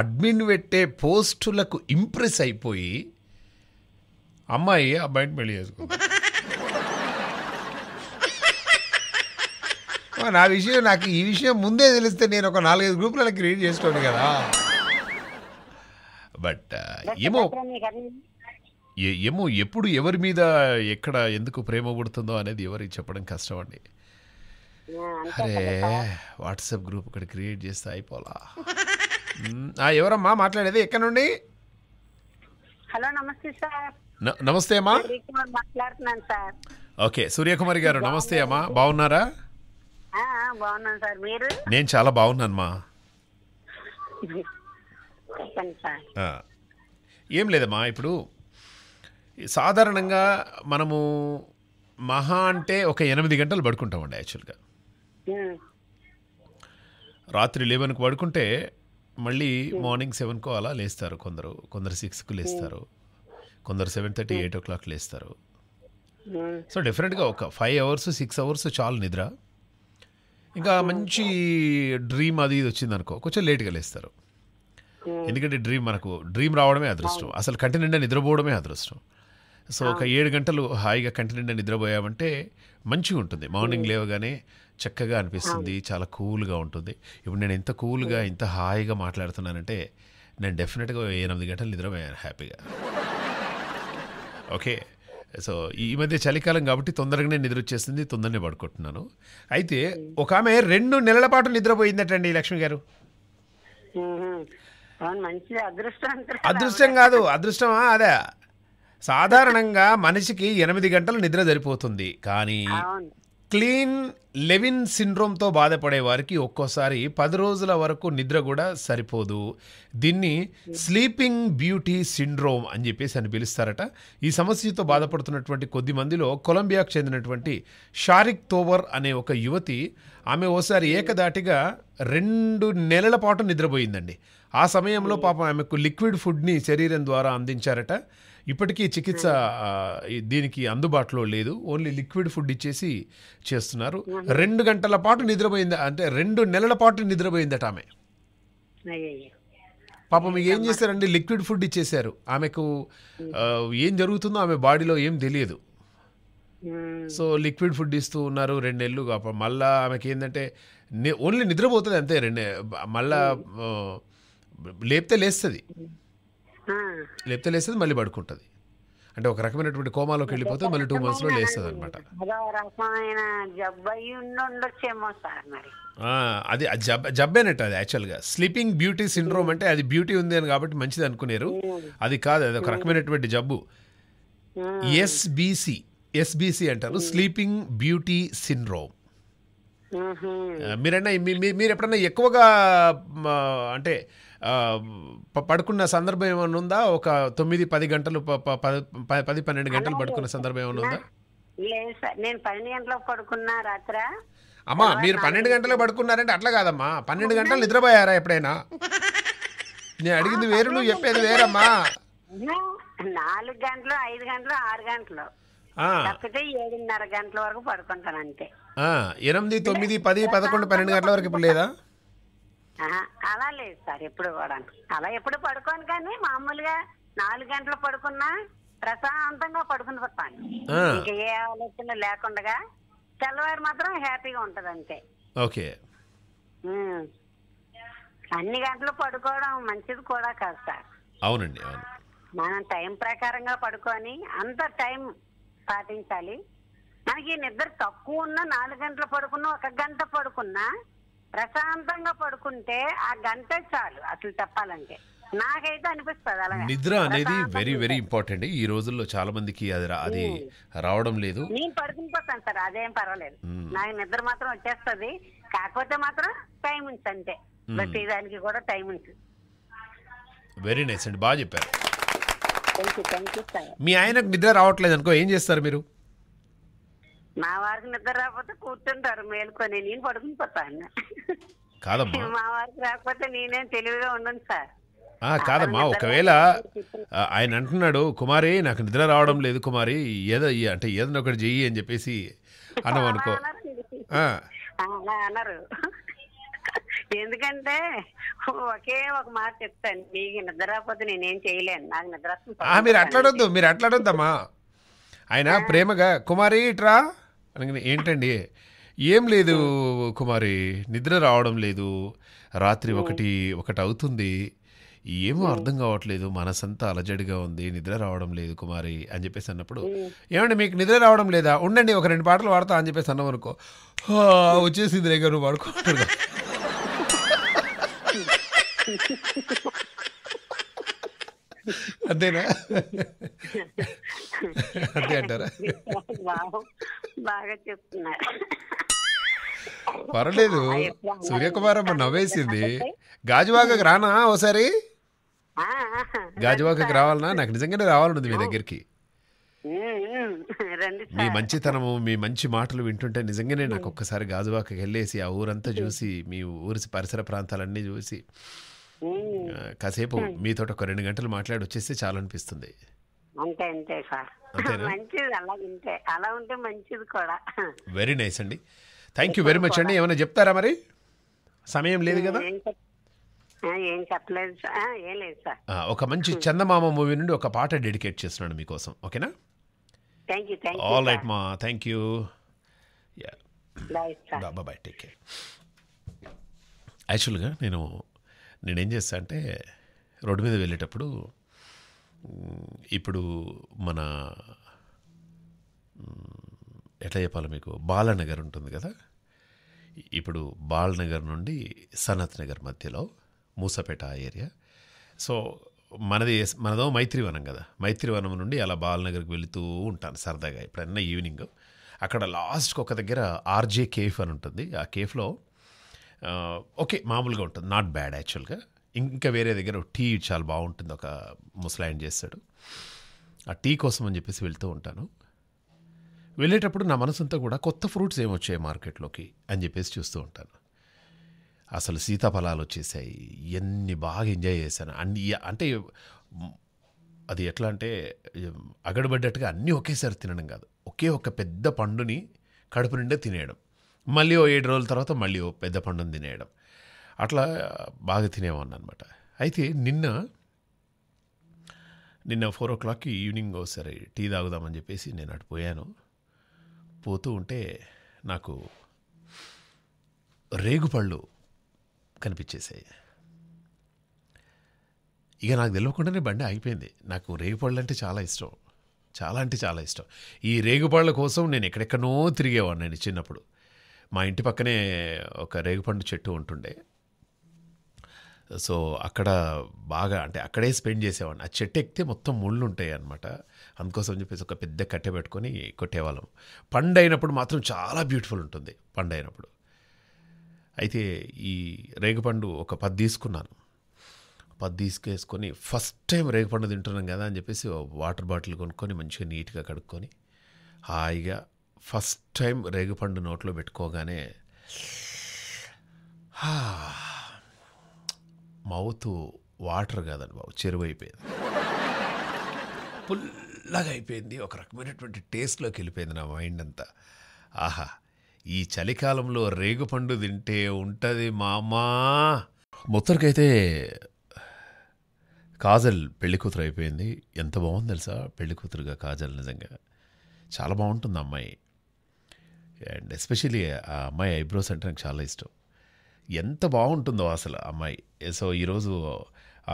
అడ్మిన్ పెట్టే పోస్టులకు ఇంప్రెస్ అయిపోయి అమ్మాయి అబ్బాయిని పెళ్లి చేసుకో నా విషయం నాకు ఈ విషయం ముందే తెలిస్తే నేను ఒక నాలుగైదు గ్రూపులకి క్రియేట్ చేసుకోండి కదా బట్ ఏమో ఏమో ఎప్పుడు ఎవరి మీద ఎక్కడ ఎందుకు ప్రేమ పుడుతుందో అనేది ఎవరికి చెప్పడం కష్టం అండి అరే వాట్సాప్ గ్రూప్ ఇక్కడ క్రియేట్ చేస్తే అయిపోలా ఎవరమ్మా మాట్లాడేది ఎక్కడ నుండి హలో నమస్తే సార్ నమస్తే అమ్మా ఓకే సూర్యకుమారి గారు నమస్తే అమ్మా బాగున్నారా బాగున్నాను నేను చాలా బాగున్నానమ్మా ఏం లేదమ్మా ఇప్పుడు సాధారణంగా మనము మహా అంటే ఒక ఎనిమిది గంటలు పడుకుంటామండి యాక్చువల్గా రాత్రి లెవెన్కి పడుకుంటే మళ్ళీ మార్నింగ్ సెవెన్కో అలా లేస్తారు కొందరు కొందరు సిక్స్కి లేస్తారు కొందరు seven thirty eight o'clock లేస్తారు సో డెఫినెట్గా ఒక ఫైవ్ అవర్స్ సిక్స్ అవర్స్ చాలు నిద్ర ఇంకా మంచి డ్రీమ్ అది ఇది వచ్చిందనుకో కొంచెం లేట్గా లేస్తారు Hmm. ఎందుకంటే డ్రీమ్ మనకు డ్రీమ్ రావడమే అదృష్టం అసలు కంటి నిండా నిద్రపోవడమే అదృష్టం సో ఒక ఏడు గంటలు హాయిగా కంటి నిండా నిద్రపోయామంటే మంచిగా ఉంటుంది మార్నింగ్ hmm. లేవగానే చక్కగా అనిపిస్తుంది చాలా కూల్గా ఉంటుంది ఇప్పుడు నేను ఎంత కూల్గా hmm. ఇంత హాయిగా మాట్లాడుతున్నానంటే నేను డెఫినెట్గా ఎనిమిది గంటలు నిద్రపోయాను హ్యాపీగా ఓకే సో ఈ మధ్య చలికాలం కాబట్టి తొందరగానే నిద్ర వచ్చేసింది తొందరనే పడుకుంటున్నాను అయితే ఒక ఆమె రెండు నెలల పాటు నిద్రపోయిందటండి లక్ష్మి గారు అదృష్టం కాదు అదృష్టమా అదే సాధారణంగా మనిషికి ఎనిమిది గంటలు నిద్ర సరిపోతుంది కానీ క్లీన్ లెవిన్ సిండ్రోమ్తో బాధపడే వారికి ఒక్కోసారి పది రోజుల వరకు నిద్ర కూడా సరిపోదు దీన్ని స్లీపింగ్ బ్యూటీ సిండ్రోమ్ అని చెప్పేసి అని పిలుస్తారట ఈ సమస్యతో బాధపడుతున్నటువంటి కొద్ది మందిలో కొలంబియాకు చెందినటువంటి షారిక్ తోవర్ అనే ఒక యువతి ఆమె ఓసారి ఏకదాటిగా రెండు నెలల పాటు నిద్రపోయిందండి ఆ సమయంలో పాపం ఆమెకు లిక్విడ్ ఫుడ్ని శరీరం ద్వారా అందించారట ఇప్పటికీ చికిత్స దీనికి అందుబాటులో లేదు ఓన్లీ లిక్విడ్ ఫుడ్ ఇచ్చేసి చేస్తున్నారు రెండు గంటల పాటు నిద్రపోయింది అంటే రెండు నెలల పాటు నిద్రపోయిందట ఆమె పాపం ఏం చేశారండి లిక్విడ్ ఫుడ్ ఇచ్చేశారు ఆమెకు ఏం జరుగుతుందో ఆమె బాడీలో ఏం తెలియదు సో లిక్విడ్ ఫుడ్ ఇస్తూ ఉన్నారు రెండేళ్ళు మళ్ళా ఆమెకి ఏంటంటే ఓన్లీ నిద్రపోతుంది అంతే రెండు మళ్ళా లేపితే లేస్తుంది లేపితే లేస్తుంది మళ్ళీ పడుకుంటుంది అంటే ఒక రకమైనటువంటి కోమాలోకి వెళ్ళిపోతే మళ్ళీ టూ మంత్స్ లో లేస్తుంది అనమాట అది జబ్ జబ్బేనట్టు అది యాక్చువల్గా స్లీపింగ్ బ్యూటీ సిండ్రోమ్ అంటే అది బ్యూటీ ఉంది అని కాబట్టి మంచిది అనుకునేరు అది కాదు అది ఒక రకమైనటువంటి జబ్బు ఎస్బీసీ ఎస్బీసీ అంటారు స్లీపింగ్ బ్యూటీ సిండ్రోమ్ మీరైనా మీరు ఎప్పుడన్నా ఎక్కువగా అంటే పడుకున్న సందర్భం ఏమైనా ఉందా ఒక తొమ్మిది పది గంటలు పది పన్నెండు గంటలు పడుకున్న సందర్భం ఏమైనా ఉందా నేను పన్నెండు గంటలకు పడుకున్నా రాత్ర అమ్మా మీరు పన్నెండు గంటలు పడుకున్నారంటే అట్లా కాదమ్మా పన్నెండు గంటలు నిద్రపోయారా ఎప్పుడైనా నేను అడిగింది వేరు నువ్వు చెప్పేది వేరమ్మా నాలుగు గంటలు ఐదు గంటలు ఆరు గంటలు ఏడున్నర గంటల వరకు పడుకుంటాను అంతే ఎనిమిది తొమ్మిది పది పదకొండు పన్నెండు గంటల వరకు ఇప్పుడు లేదా అలా లేదు సార్ ఎప్పుడు కూడా అలా ఎప్పుడు పడుకోను కానీ మామూలుగా నాలుగు గంటలు పడుకున్నా ప్రశాంతంగా పడుకుని పోతాను ఇంకా ఏ ఆలోచన లేకుండా తెల్లవారు మాత్రం హ్యాపీగా ఉంటది అంతే ఓకే అన్ని గంటలు పడుకోవడం మంచిది కూడా కాదు సార్ అవునండి మనం టైం ప్రకారంగా పడుకొని అంత టైం పాటించాలి మనకి నిద్ర తక్కువ ఉన్న నాలుగు గంటలు పడుకున్నా ఒక గంట పడుకున్నా ప్రశాంతంగా పడుకుంటే ఆ గంట చాలు అసలు చెప్పాలంటే నాకైతే అనిపిస్తుంది అలా నిద్ర అనేది వెరీ వెరీ ఇంపార్టెంట్ ఈ రోజుల్లో చాలా మందికి అది రా- అది రావడం లేదు నేను పడుకుని పోతాను సార్ అదేం పర్వాలేదు నాకు నిద్ర మాత్రం వచ్చేస్తుంది కాకపోతే మాత్రం టైం ఉంచు అంతే ప్రతి దానికి కూడా టైం ఉంచు వెరీ నైస్ అండి బాగా చెప్పారు మీ ఆయనకు నిద్ర రావట్లేదు అనుకో ఏం చేస్తారు మీరు నా వారికి నిద్ర రాకపోతే కూర్చుంటారు మేలుకొని నేను పడుకుని పోతాను కాదమ్మా మా వారికి రాకపోతే నేనేం తెలివిగా ఉండను సార్ కాదమ్మా ఒకవేళ ఆయన అంటున్నాడు కుమారి నాకు నిద్ర రావడం లేదు కుమారి ఏదో అంటే ఏదన్నా ఒకటి చెయ్యి అని చెప్పేసి అన్నాం అనుకో అన్నారు ఎందుకంటే ఒకే ఒక మాట చెప్తాను మీకు నిద్ర రాకపోతే నేనేం చేయలేను నాకు నిద్ర మీరు అట్లాడొద్దు మీరు అట్లాడొద్దమ్మా ఆయన ప్రేమగా కుమారి ఇట్రా అనగానే ఏంటండి ఏం లేదు కుమారి నిద్ర రావడం లేదు రాత్రి ఒకటి ఒకటి అవుతుంది ఏమో అర్థం కావట్లేదు మనసంతా అలజడిగా ఉంది నిద్ర రావడం లేదు కుమారి అని చెప్పేసి అన్నప్పుడు ఏమండి మీకు నిద్ర రావడం లేదా ఉండండి ఒక రెండు పాటలు వాడతా అని చెప్పేసి అన్నాం అనుకో వచ్చేసింది రేగా నువ్వు వాడుకుంటున్నా అంతేనా అంతే అంటారా పర్వాలేదు బాగా చెప్తున్నారు పర్లేదు సూర్యకుమారమ్మ నవ్వేసింది గాజువాకకి రానా ఓసారి గాజువాకకి రావాలనా నాకు నిజంగానే రావాలనుంది మీ దగ్గరికి మీ మంచితనము మీ మంచి మాటలు వింటుంటే నిజంగానే నాకు ఒక్కసారి గాజువాకకి వెళ్ళేసి ఆ ఊరంతా చూసి మీ ఊరి పరిసర ప్రాంతాలన్నీ చూసి కాసేపు మీతో ఒక రెండు గంటలు మాట్లాడి వచ్చేస్తే చాలనిపిస్తుంది అంతే సార్ మంచిది అలా ఉంటే అలా ఉంటే మంచిది కూడా వెరీ నైస్ అండి థ్యాంక్ యూ వెరీ మచ్ అండి ఏమైనా చెప్తారా మరి సమయం లేదు కదా ఏం చెప్పలేదు ఏం లేదు సార్ ఒక మంచి చందమామ మూవీ నుండి ఒక పాట డెడికేట్ చేస్తున్నాను మీకోసం ఓకేనా థ్యాంక్ యూ ఆల్ రైట్ మా thank you bye take care యాక్చువల్గా నేను నేనేం చేస్తా అంటే రోడ్డు మీద వెళ్ళేటప్పుడు ఇప్పుడు మన ఎట్లా చెప్పాలి మీకు బాలనగర్ ఉంటుంది కదా ఇప్పుడు బాలనగర్ నుండి సనత్ నగర్ మధ్యలో మూసపేట ఆ ఏరియా సో మనది మనదో మైత్రివనం కదా మైత్రివనం నుండి అలా బాలనగర్కి వెళుతూ ఉంటాను సరదాగా ఎప్పుడన్నా ఈవినింగ్ అక్కడ లాస్ట్కి ఒక దగ్గర ఆర్జే కేఫ్ అని ఉంటుంది ఆ కేఫ్లో ఓకే మామూలుగా ఉంటుంది నాట్ బ్యాడ్ యాక్చువల్గా ఇంకా వేరే దగ్గర టీ చాలా బాగుంటుంది ఒక ముసలాయన చేస్తాడు ఆ టీ కోసం అని చెప్పేసి వెళ్తూ ఉంటాను వెళ్ళేటప్పుడు నా మనసంతా కూడా కొత్త ఫ్రూట్స్ ఏమొచ్చాయి మార్కెట్లోకి అని చెప్పేసి చూస్తూ ఉంటాను అసలు సీతాఫలాలు వచ్చేసాయి ఎన్ని బాగా ఎంజాయ్ చేశాను అన్ని అంటే అది ఎట్లా అంటే అగడబడ్డట్టుగా అన్నీ ఒకేసారి తినడం కాదు ఒకే ఒక పెద్ద పండుని కడుపు నిండా తినేయడం మళ్ళీ ఓ ఏడు రోజుల తర్వాత మళ్ళీ ఓ పెద్ద పండుని తినేయడం అట్లా బాగా తినేవాడిని అనమాట అయితే నిన్న నిన్న ఫోర్ ఓ క్లాక్కి ఈవినింగ్ ఒకసారి టీ తాగుదామని చెప్పేసి నేను అటు పోయాను పోతూ ఉంటే నాకు రేగుపళ్ళు కనిపించేసాయి ఇక నాకు తెలియకుండానే బండి ఆగిపోయింది నాకు రేగుపళ్ళు అంటే చాలా ఇష్టం చాలా అంటే చాలా ఇష్టం ఈ రేగుపళ్ళ కోసం నేను ఎక్కడెక్కడో తిరిగేవాడిని నేను చిన్నప్పుడు మా ఇంటి పక్కనే ఒక రేగుపండు చెట్టు ఉంటుండే సో అక్కడ బాగా అంటే అక్కడే స్పెండ్ చేసేవాడిని ఆ చెట్టు ఎక్కితే మొత్తం ముళ్ళు ఉంటాయి అనమాట అందుకోసం చెప్పేసి ఒక పెద్ద కట్టె పెట్టుకొని కొట్టేవాళ్ళం పండు అయినప్పుడు మాత్రం చాలా బ్యూటిఫుల్ ఉంటుంది పండు అయినప్పుడు అయితే ఈ రేగుపండు ఒక పది తీసుకున్నాను పది తీసుకేసుకొని ఫస్ట్ టైం రేగుపండు తింటున్నాం కదా అని చెప్పేసి వాటర్ బాటిల్ కొనుక్కొని మంచిగా నీట్గా కడుక్కొని హాయిగా ఫస్ట్ టైం రేగుపండు నోట్లో పెట్టుకోగానే హా మౌత్ వాటర్ కాదని బాబు చెరువు అయిపోయింది పుల్లగా అయిపోయింది ఒక రకమైనటువంటి టేస్ట్లోకి వెళ్ళిపోయింది నా మైండ్ అంతా ఆహా ఈ చలికాలంలో రేగుపండు తింటే ఉంటుంది మామా మొత్తరికైతే కాజల్ పెళ్లి కూతురు అయిపోయింది ఎంత బాగుంది తెలుసా పెళ్లి కూతురుగా కాజల్ నిజంగా చాలా బాగుంటుంది అమ్మాయి అండ్ ఎస్పెషలీ ఆ అమ్మాయి ఐబ్రోస్ అంటే నాకు చాలా ఇష్టం ఎంత బాగుంటుందో అసలు అమ్మాయి సో ఈరోజు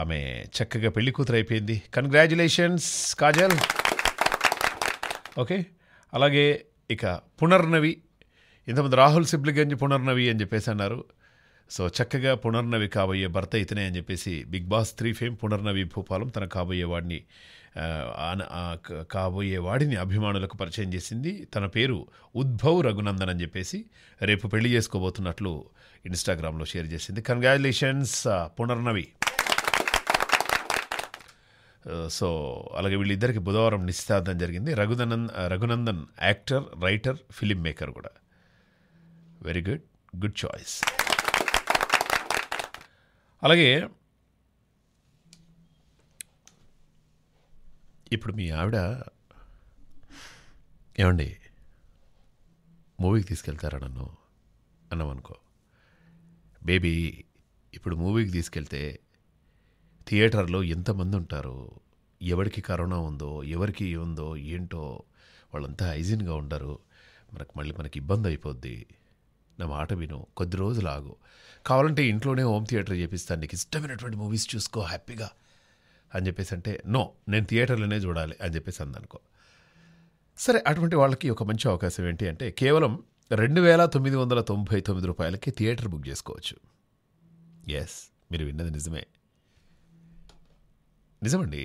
ఆమె చక్కగా పెళ్లి కూతురు అయిపోయింది కంగ్రాచులేషన్స్ కాజల్ ఓకే అలాగే ఇక పునర్నవి ఇంతమంది రాహుల్ సిబ్లిక్ పునర్నవి అని చెప్పేసి అన్నారు సో చక్కగా పునర్నవి కాబోయే భర్త ఇతనే అని చెప్పేసి Bigg Boss three fame Punarnavi Bhupalam తన కాబోయే వాడిని కాబోయే వాడిని అభిమానులకు పరిచయం చేసింది తన పేరు ఉద్భవ్ రఘునందన్ అని చెప్పేసి రేపు పెళ్లి చేసుకోబోతున్నట్లు ఇన్స్టాగ్రామ్లో షేర్ చేసింది congratulations uh, Punarnavi so uh, అలాగే వీళ్ళిద్దరికి బుధవారం నిశ్చితార్థం జరిగింది Raghunandan uh, Raghunandan actor writer film maker కూడా వెరీ గుడ్ గుడ్ చాయిస్ అలాగే ఇప్పుడు మీ ఆవిడ ఏమండి మూవీకి తీసుకెళ్తారా నన్ను అన్నామనుకో బేబీ ఇప్పుడు మూవీకి తీసుకెళ్తే థియేటర్లో ఎంతమంది ఉంటారు ఎవరికి కరోనా ఉందో ఎవరికి ఉందో ఏంటో వాళ్ళంతా హైజీన్గా ఉంటారు మనకు మళ్ళీ మనకి ఇబ్బంది అయిపోద్ది నా మాట విను కొద్ది రోజులు ఆగు కావాలంటే ఇంట్లోనే హోమ్ థియేటర్ చేపిస్తాను నీకు ఇష్టమైనటువంటి మూవీస్ చూసుకో హ్యాపీగా అని చెప్పేసి అంటే నో నేను థియేటర్లోనే చూడాలి అని చెప్పేసి అందనుకో సరే అటువంటి వాళ్ళకి ఒక మంచి అవకాశం ఏంటి అంటే కేవలం రెండు వేల తొమ్మిది వందల తొంభై తొమ్మిది రూపాయలకి థియేటర్ బుక్ చేసుకోవచ్చు ఎస్ మీరు విన్నది నిజమే నిజమండి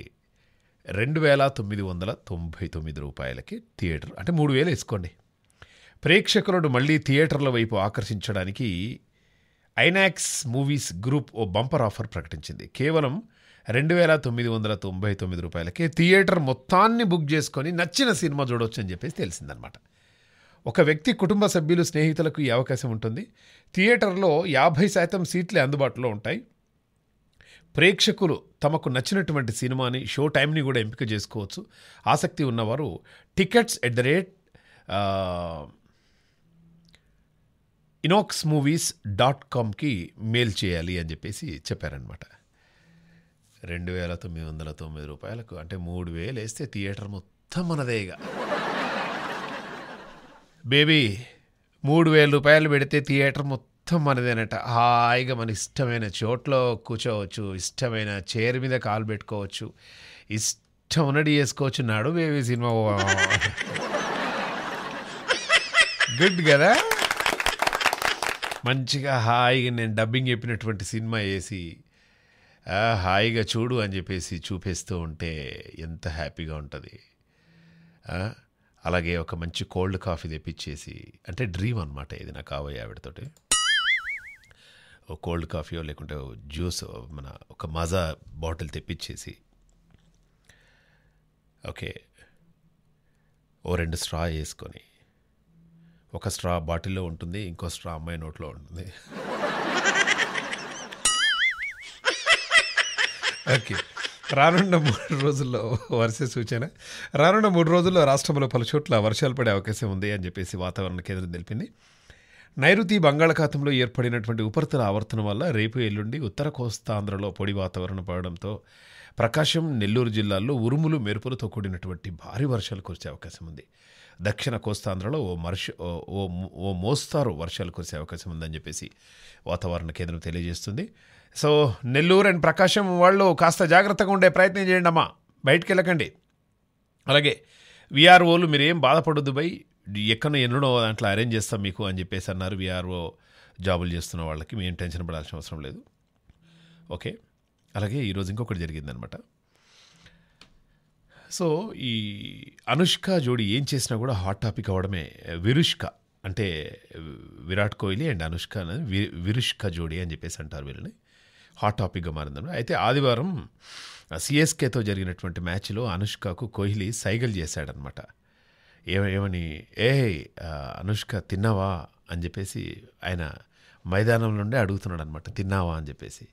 రెండు వేల తొమ్మిది వందల తొంభై తొమ్మిది రూపాయలకి థియేటర్ అంటే మూడు వేలు వేసుకోండి ప్రేక్షకులను మళ్ళీ థియేటర్ల వైపు ఆకర్షించడానికి ఐనాక్స్ మూవీస్ గ్రూప్ ఓ బంపర్ ఆఫర్ ప్రకటించింది కేవలం రెండు వేల తొమ్మిది వందల తొంభై తొమ్మిది రూపాయలకే థియేటర్ మొత్తాన్ని బుక్ చేసుకొని నచ్చిన సినిమా చూడవచ్చు అని చెప్పేసి తెలిసిందనమాట ఒక వ్యక్తి కుటుంబ సభ్యులు స్నేహితులకు ఈ అవకాశం ఉంటుంది థియేటర్లో యాభై శాతం సీట్లే అందుబాటులో ఉంటాయి ప్రేక్షకులు తమకు నచ్చినటువంటి సినిమాని షో టైంని కూడా ఎంపిక చేసుకోవచ్చు ఆసక్తి ఉన్నవారు tickets at the rate INOX movies dot కామ్కి మెయిల్ చేయాలి అని చెప్పేసి చెప్పారనమాట రెండు వేల తొమ్మిది వందల తొమ్మిది రూపాయలకు అంటే మూడు వేలు వేస్తే థియేటర్ మొత్తం మనదేగా బేబీ మూడు వేల రూపాయలు పెడితే థియేటర్ మొత్తం మనదేనట హాయిగా మన ఇష్టమైన చోట్లో కూర్చోవచ్చు ఇష్టమైన చైర్ మీద కాలు పెట్టుకోవచ్చు ఇష్టం ఉన్నది చేసుకోవచ్చు నాడు బేబీ సినిమా గుడ్ కదా మంచిగా హాయిగా నేను డబ్బింగ్ చెప్పినటువంటి సినిమా వేసి హాయిగా చూడు అని చెప్పేసి చూపిస్తూ ఉంటే ఎంత హ్యాపీగా ఉంటుంది అలాగే ఒక మంచి కోల్డ్ కాఫీ తెప్పించేసి అంటే డ్రీమ్ అనమాట ఇది నాకు కావయ్య ఆవిడతోటి ఒక కోల్డ్ కాఫీయో లేకుంటే జ్యూస్ మన ఒక మజా బాటిల్ తెప్పించేసి ఓకే ఓ రెండు స్ట్రా వేసుకొని ఒక స్ట్రా బాటిల్లో ఉంటుంది ఇంకో స్ట్రా అమ్మాయి నోట్లో ఉంటుంది ఓకే రానున్న మూడు రోజుల్లో వర్ష సూచన రానున్న మూడు రోజుల్లో రాష్ట్రంలో పలు చోట్ల వర్షాలు పడే అవకాశం ఉంది అని చెప్పేసి వాతావరణ కేంద్రం తెలిపింది నైరుతి బంగాళాఖాతంలో ఏర్పడినటువంటి ఉపరితల ఆవర్తనం వల్ల రేపు ఎల్లుండి ఉత్తర కోస్తాంధ్రలో పొడి వాతావరణం పడడంతో ప్రకాశం నెల్లూరు జిల్లాల్లో ఉరుములు మెరుపులతో కూడినటువంటి భారీ వర్షాలు కురిసే అవకాశం ఉంది దక్షిణ కోస్తాంధ్రలో ఓ మర్ష ఓ ఓ మోస్తారు వర్షాలు కురిసే అవకాశం ఉందని చెప్పేసి వాతావరణ కేంద్రం తెలియజేస్తుంది సో నెల్లూరు అండ్ ప్రకాశం వాళ్ళు కాస్త జాగ్రత్తగా ఉండే ప్రయత్నం చేయండి అమ్మా బయటికి వెళ్ళకండి అలాగే విఆర్ఓలు మీరేం బాధపడొద్దు బై ఎక్కడ ఎన్నడో దాంట్లో అరేంజ్ చేస్తాం మీకు అని చెప్పేసి అన్నారు విఆర్ఓ జాబులు చేస్తున్న వాళ్ళకి మేము టెన్షన్ పడాల్సిన అవసరం లేదు ఓకే అలాగే ఈరోజు ఇంకొకటి జరిగిందనమాట సో ఈ అనుష్క జోడి ఏం చేసినా కూడా హాట్ టాపిక్ అవ్వడమే విరుష్క అంటే విరాట్ కోహ్లీ అండ్ అనుష్క అనేది విరుష్క జోడి అని చెప్పేసి అంటారు వీళ్ళని హాట్ టాపిక్గా మారిందన్నమాట అయితే ఆదివారం సిఎస్కేతో జరిగినటువంటి మ్యాచ్లో అనుష్కకు కోహ్లీ సైగల్ చేశాడనమాట ఏమని ఏ అనుష్క తిన్నావా అని చెప్పేసి ఆయన మైదానం నుండే అడుగుతున్నాడు అనమాట తిన్నావా అని చెప్పేసి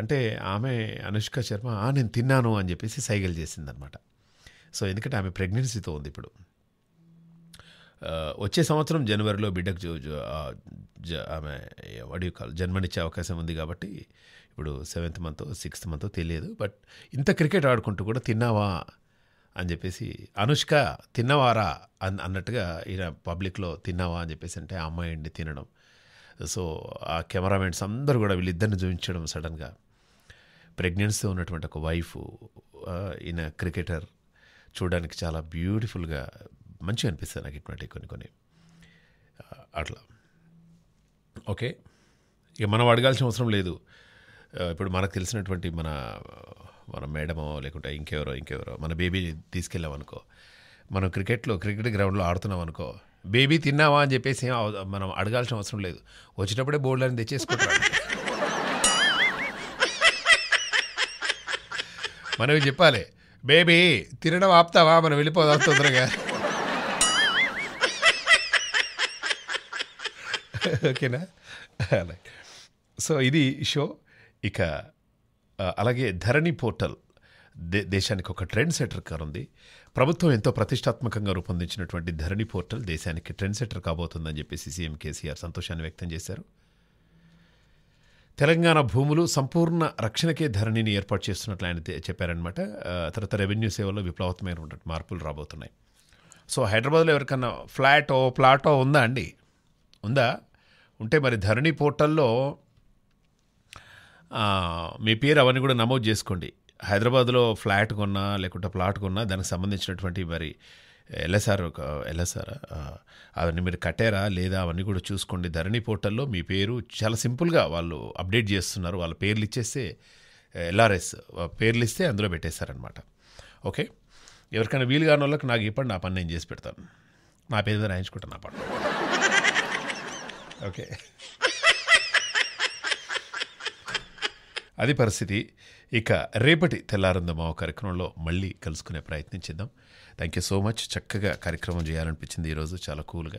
అంటే ఆమె అనుష్క శర్మ నేను తిన్నాను అని చెప్పేసి సైగల్ చేసిందనమాట సో ఎందుకంటే ఆమె ప్రెగ్నెన్సీతో ఉంది ఇప్పుడు వచ్చే సంవత్సరం జనవరిలో బిడ్డకు ఆమె వడి జన్మనిచ్చే అవకాశం ఉంది కాబట్టి ఇప్పుడు సెవెంత్ మంత్ సిక్స్త్ మంత్ తెలియదు బట్ ఇంత క్రికెట్ ఆడుకుంటూ కూడా తిన్నావా అని చెప్పేసి అనుష్క తిన్నవారా అన్ అన్నట్టుగా ఈయన పబ్లిక్లో తిన్నావా అని చెప్పేసి అంటే అమ్మాయి అండి తినడం సో ఆ కెమెరామెన్స్ అందరూ కూడా వీళ్ళిద్దరిని చూపించడం సడన్గా ప్రెగ్నెన్సీ ఉన్నటువంటి ఒక వైఫ్ ఈయన క్రికెటర్ చూడడానికి చాలా బ్యూటిఫుల్గా మంచిగా అనిపిస్తుంది నాకు ఇటువంటి కొన్ని కొన్ని అట్లా ఓకే ఇక మనం అడగాల్సిన అవసరం లేదు ఇప్పుడు మనకు తెలిసినటువంటి మన మన మేడమో లేకుంటే ఇంకెవరో ఇంకెవరో మన బేబీ తీసుకెళ్ళామనుకో మనం క్రికెట్లో క్రికెట్ గ్రౌండ్లో ఆడుతున్నాం అనుకో బేబీ తిన్నావా అని చెప్పేసి మనం అడగాల్సిన అవసరం లేదు వచ్చినప్పుడే బోర్డులను తెచ్చేసుకుంటాం మనం చెప్పాలి బేబీ తినడం ఆపుతావా మనం వెళ్ళిపోదాం తొందరగా ఓకేనా సో ఇది షో ఇక అలాగే ధరణి పోర్టల్ దే దేశానికి ఒక ట్రెండ్ సెటర్ కానుంది ప్రభుత్వం ఎంతో ప్రతిష్టాత్మకంగా రూపొందించినటువంటి ధరణి పోర్టల్ దేశానికి ట్రెండ్ సెటర్ కాబోతుందని చెప్పేసి సీఎం కేసీఆర్ సంతోషాన్ని వ్యక్తం చేశారు తెలంగాణ భూములు సంపూర్ణ రక్షణకే ధరణిని ఏర్పాటు చేస్తున్నట్లు ఆయన చెప్పారనమాట తర్వాత రెవెన్యూ సేవల్లో విప్లవాత్మకమైనటువంటి మార్పులు రాబోతున్నాయి సో హైదరాబాద్లో ఎవరికన్నా ఫ్లాటో ప్లాటో ఉందా అండి ఉందా ఉంటే మరి ధరణి పోర్టల్లో మీ పేరు అవన్నీ కూడా నమోదు చేసుకోండి హైదరాబాద్లో ఫ్లాట్ కొన్నా లేకుంటే ప్లాట్ కొన్నా దానికి సంబంధించినటువంటి మరి ఎల్ఎస్ఆర్ ఒక ఎల్ఎస్ఆర్ అవన్నీ మీరు కట్టారా లేదా అవన్నీ కూడా చూసుకోండి ధరణి పోర్టల్లో మీ పేరు చాలా సింపుల్గా వాళ్ళు అప్డేట్ చేస్తున్నారు వాళ్ళ పేర్లు ఇచ్చేస్తే ఎల్ఆర్ఎస్ పేర్లు ఇస్తే అందులో పెట్టేస్తారనమాట ఓకే ఎవరికైనా వీలు కాని వాళ్ళకి నాకు ఇవ్వండి నా పని నేను చేసి పెడతాను నా పేరు మీద రాయించుకుంటాను నా పని ఓకే అది పరిస్థితి ఇక రేపటి తెల్లారందమా కార్యక్రమంలో మళ్ళీ కలుసుకునే ప్రయత్నించిద్దాం థ్యాంక్ యూ సో మచ్ చక్కగా కార్యక్రమం చేయాలనిపించింది ఈరోజు చాలా కూల్గా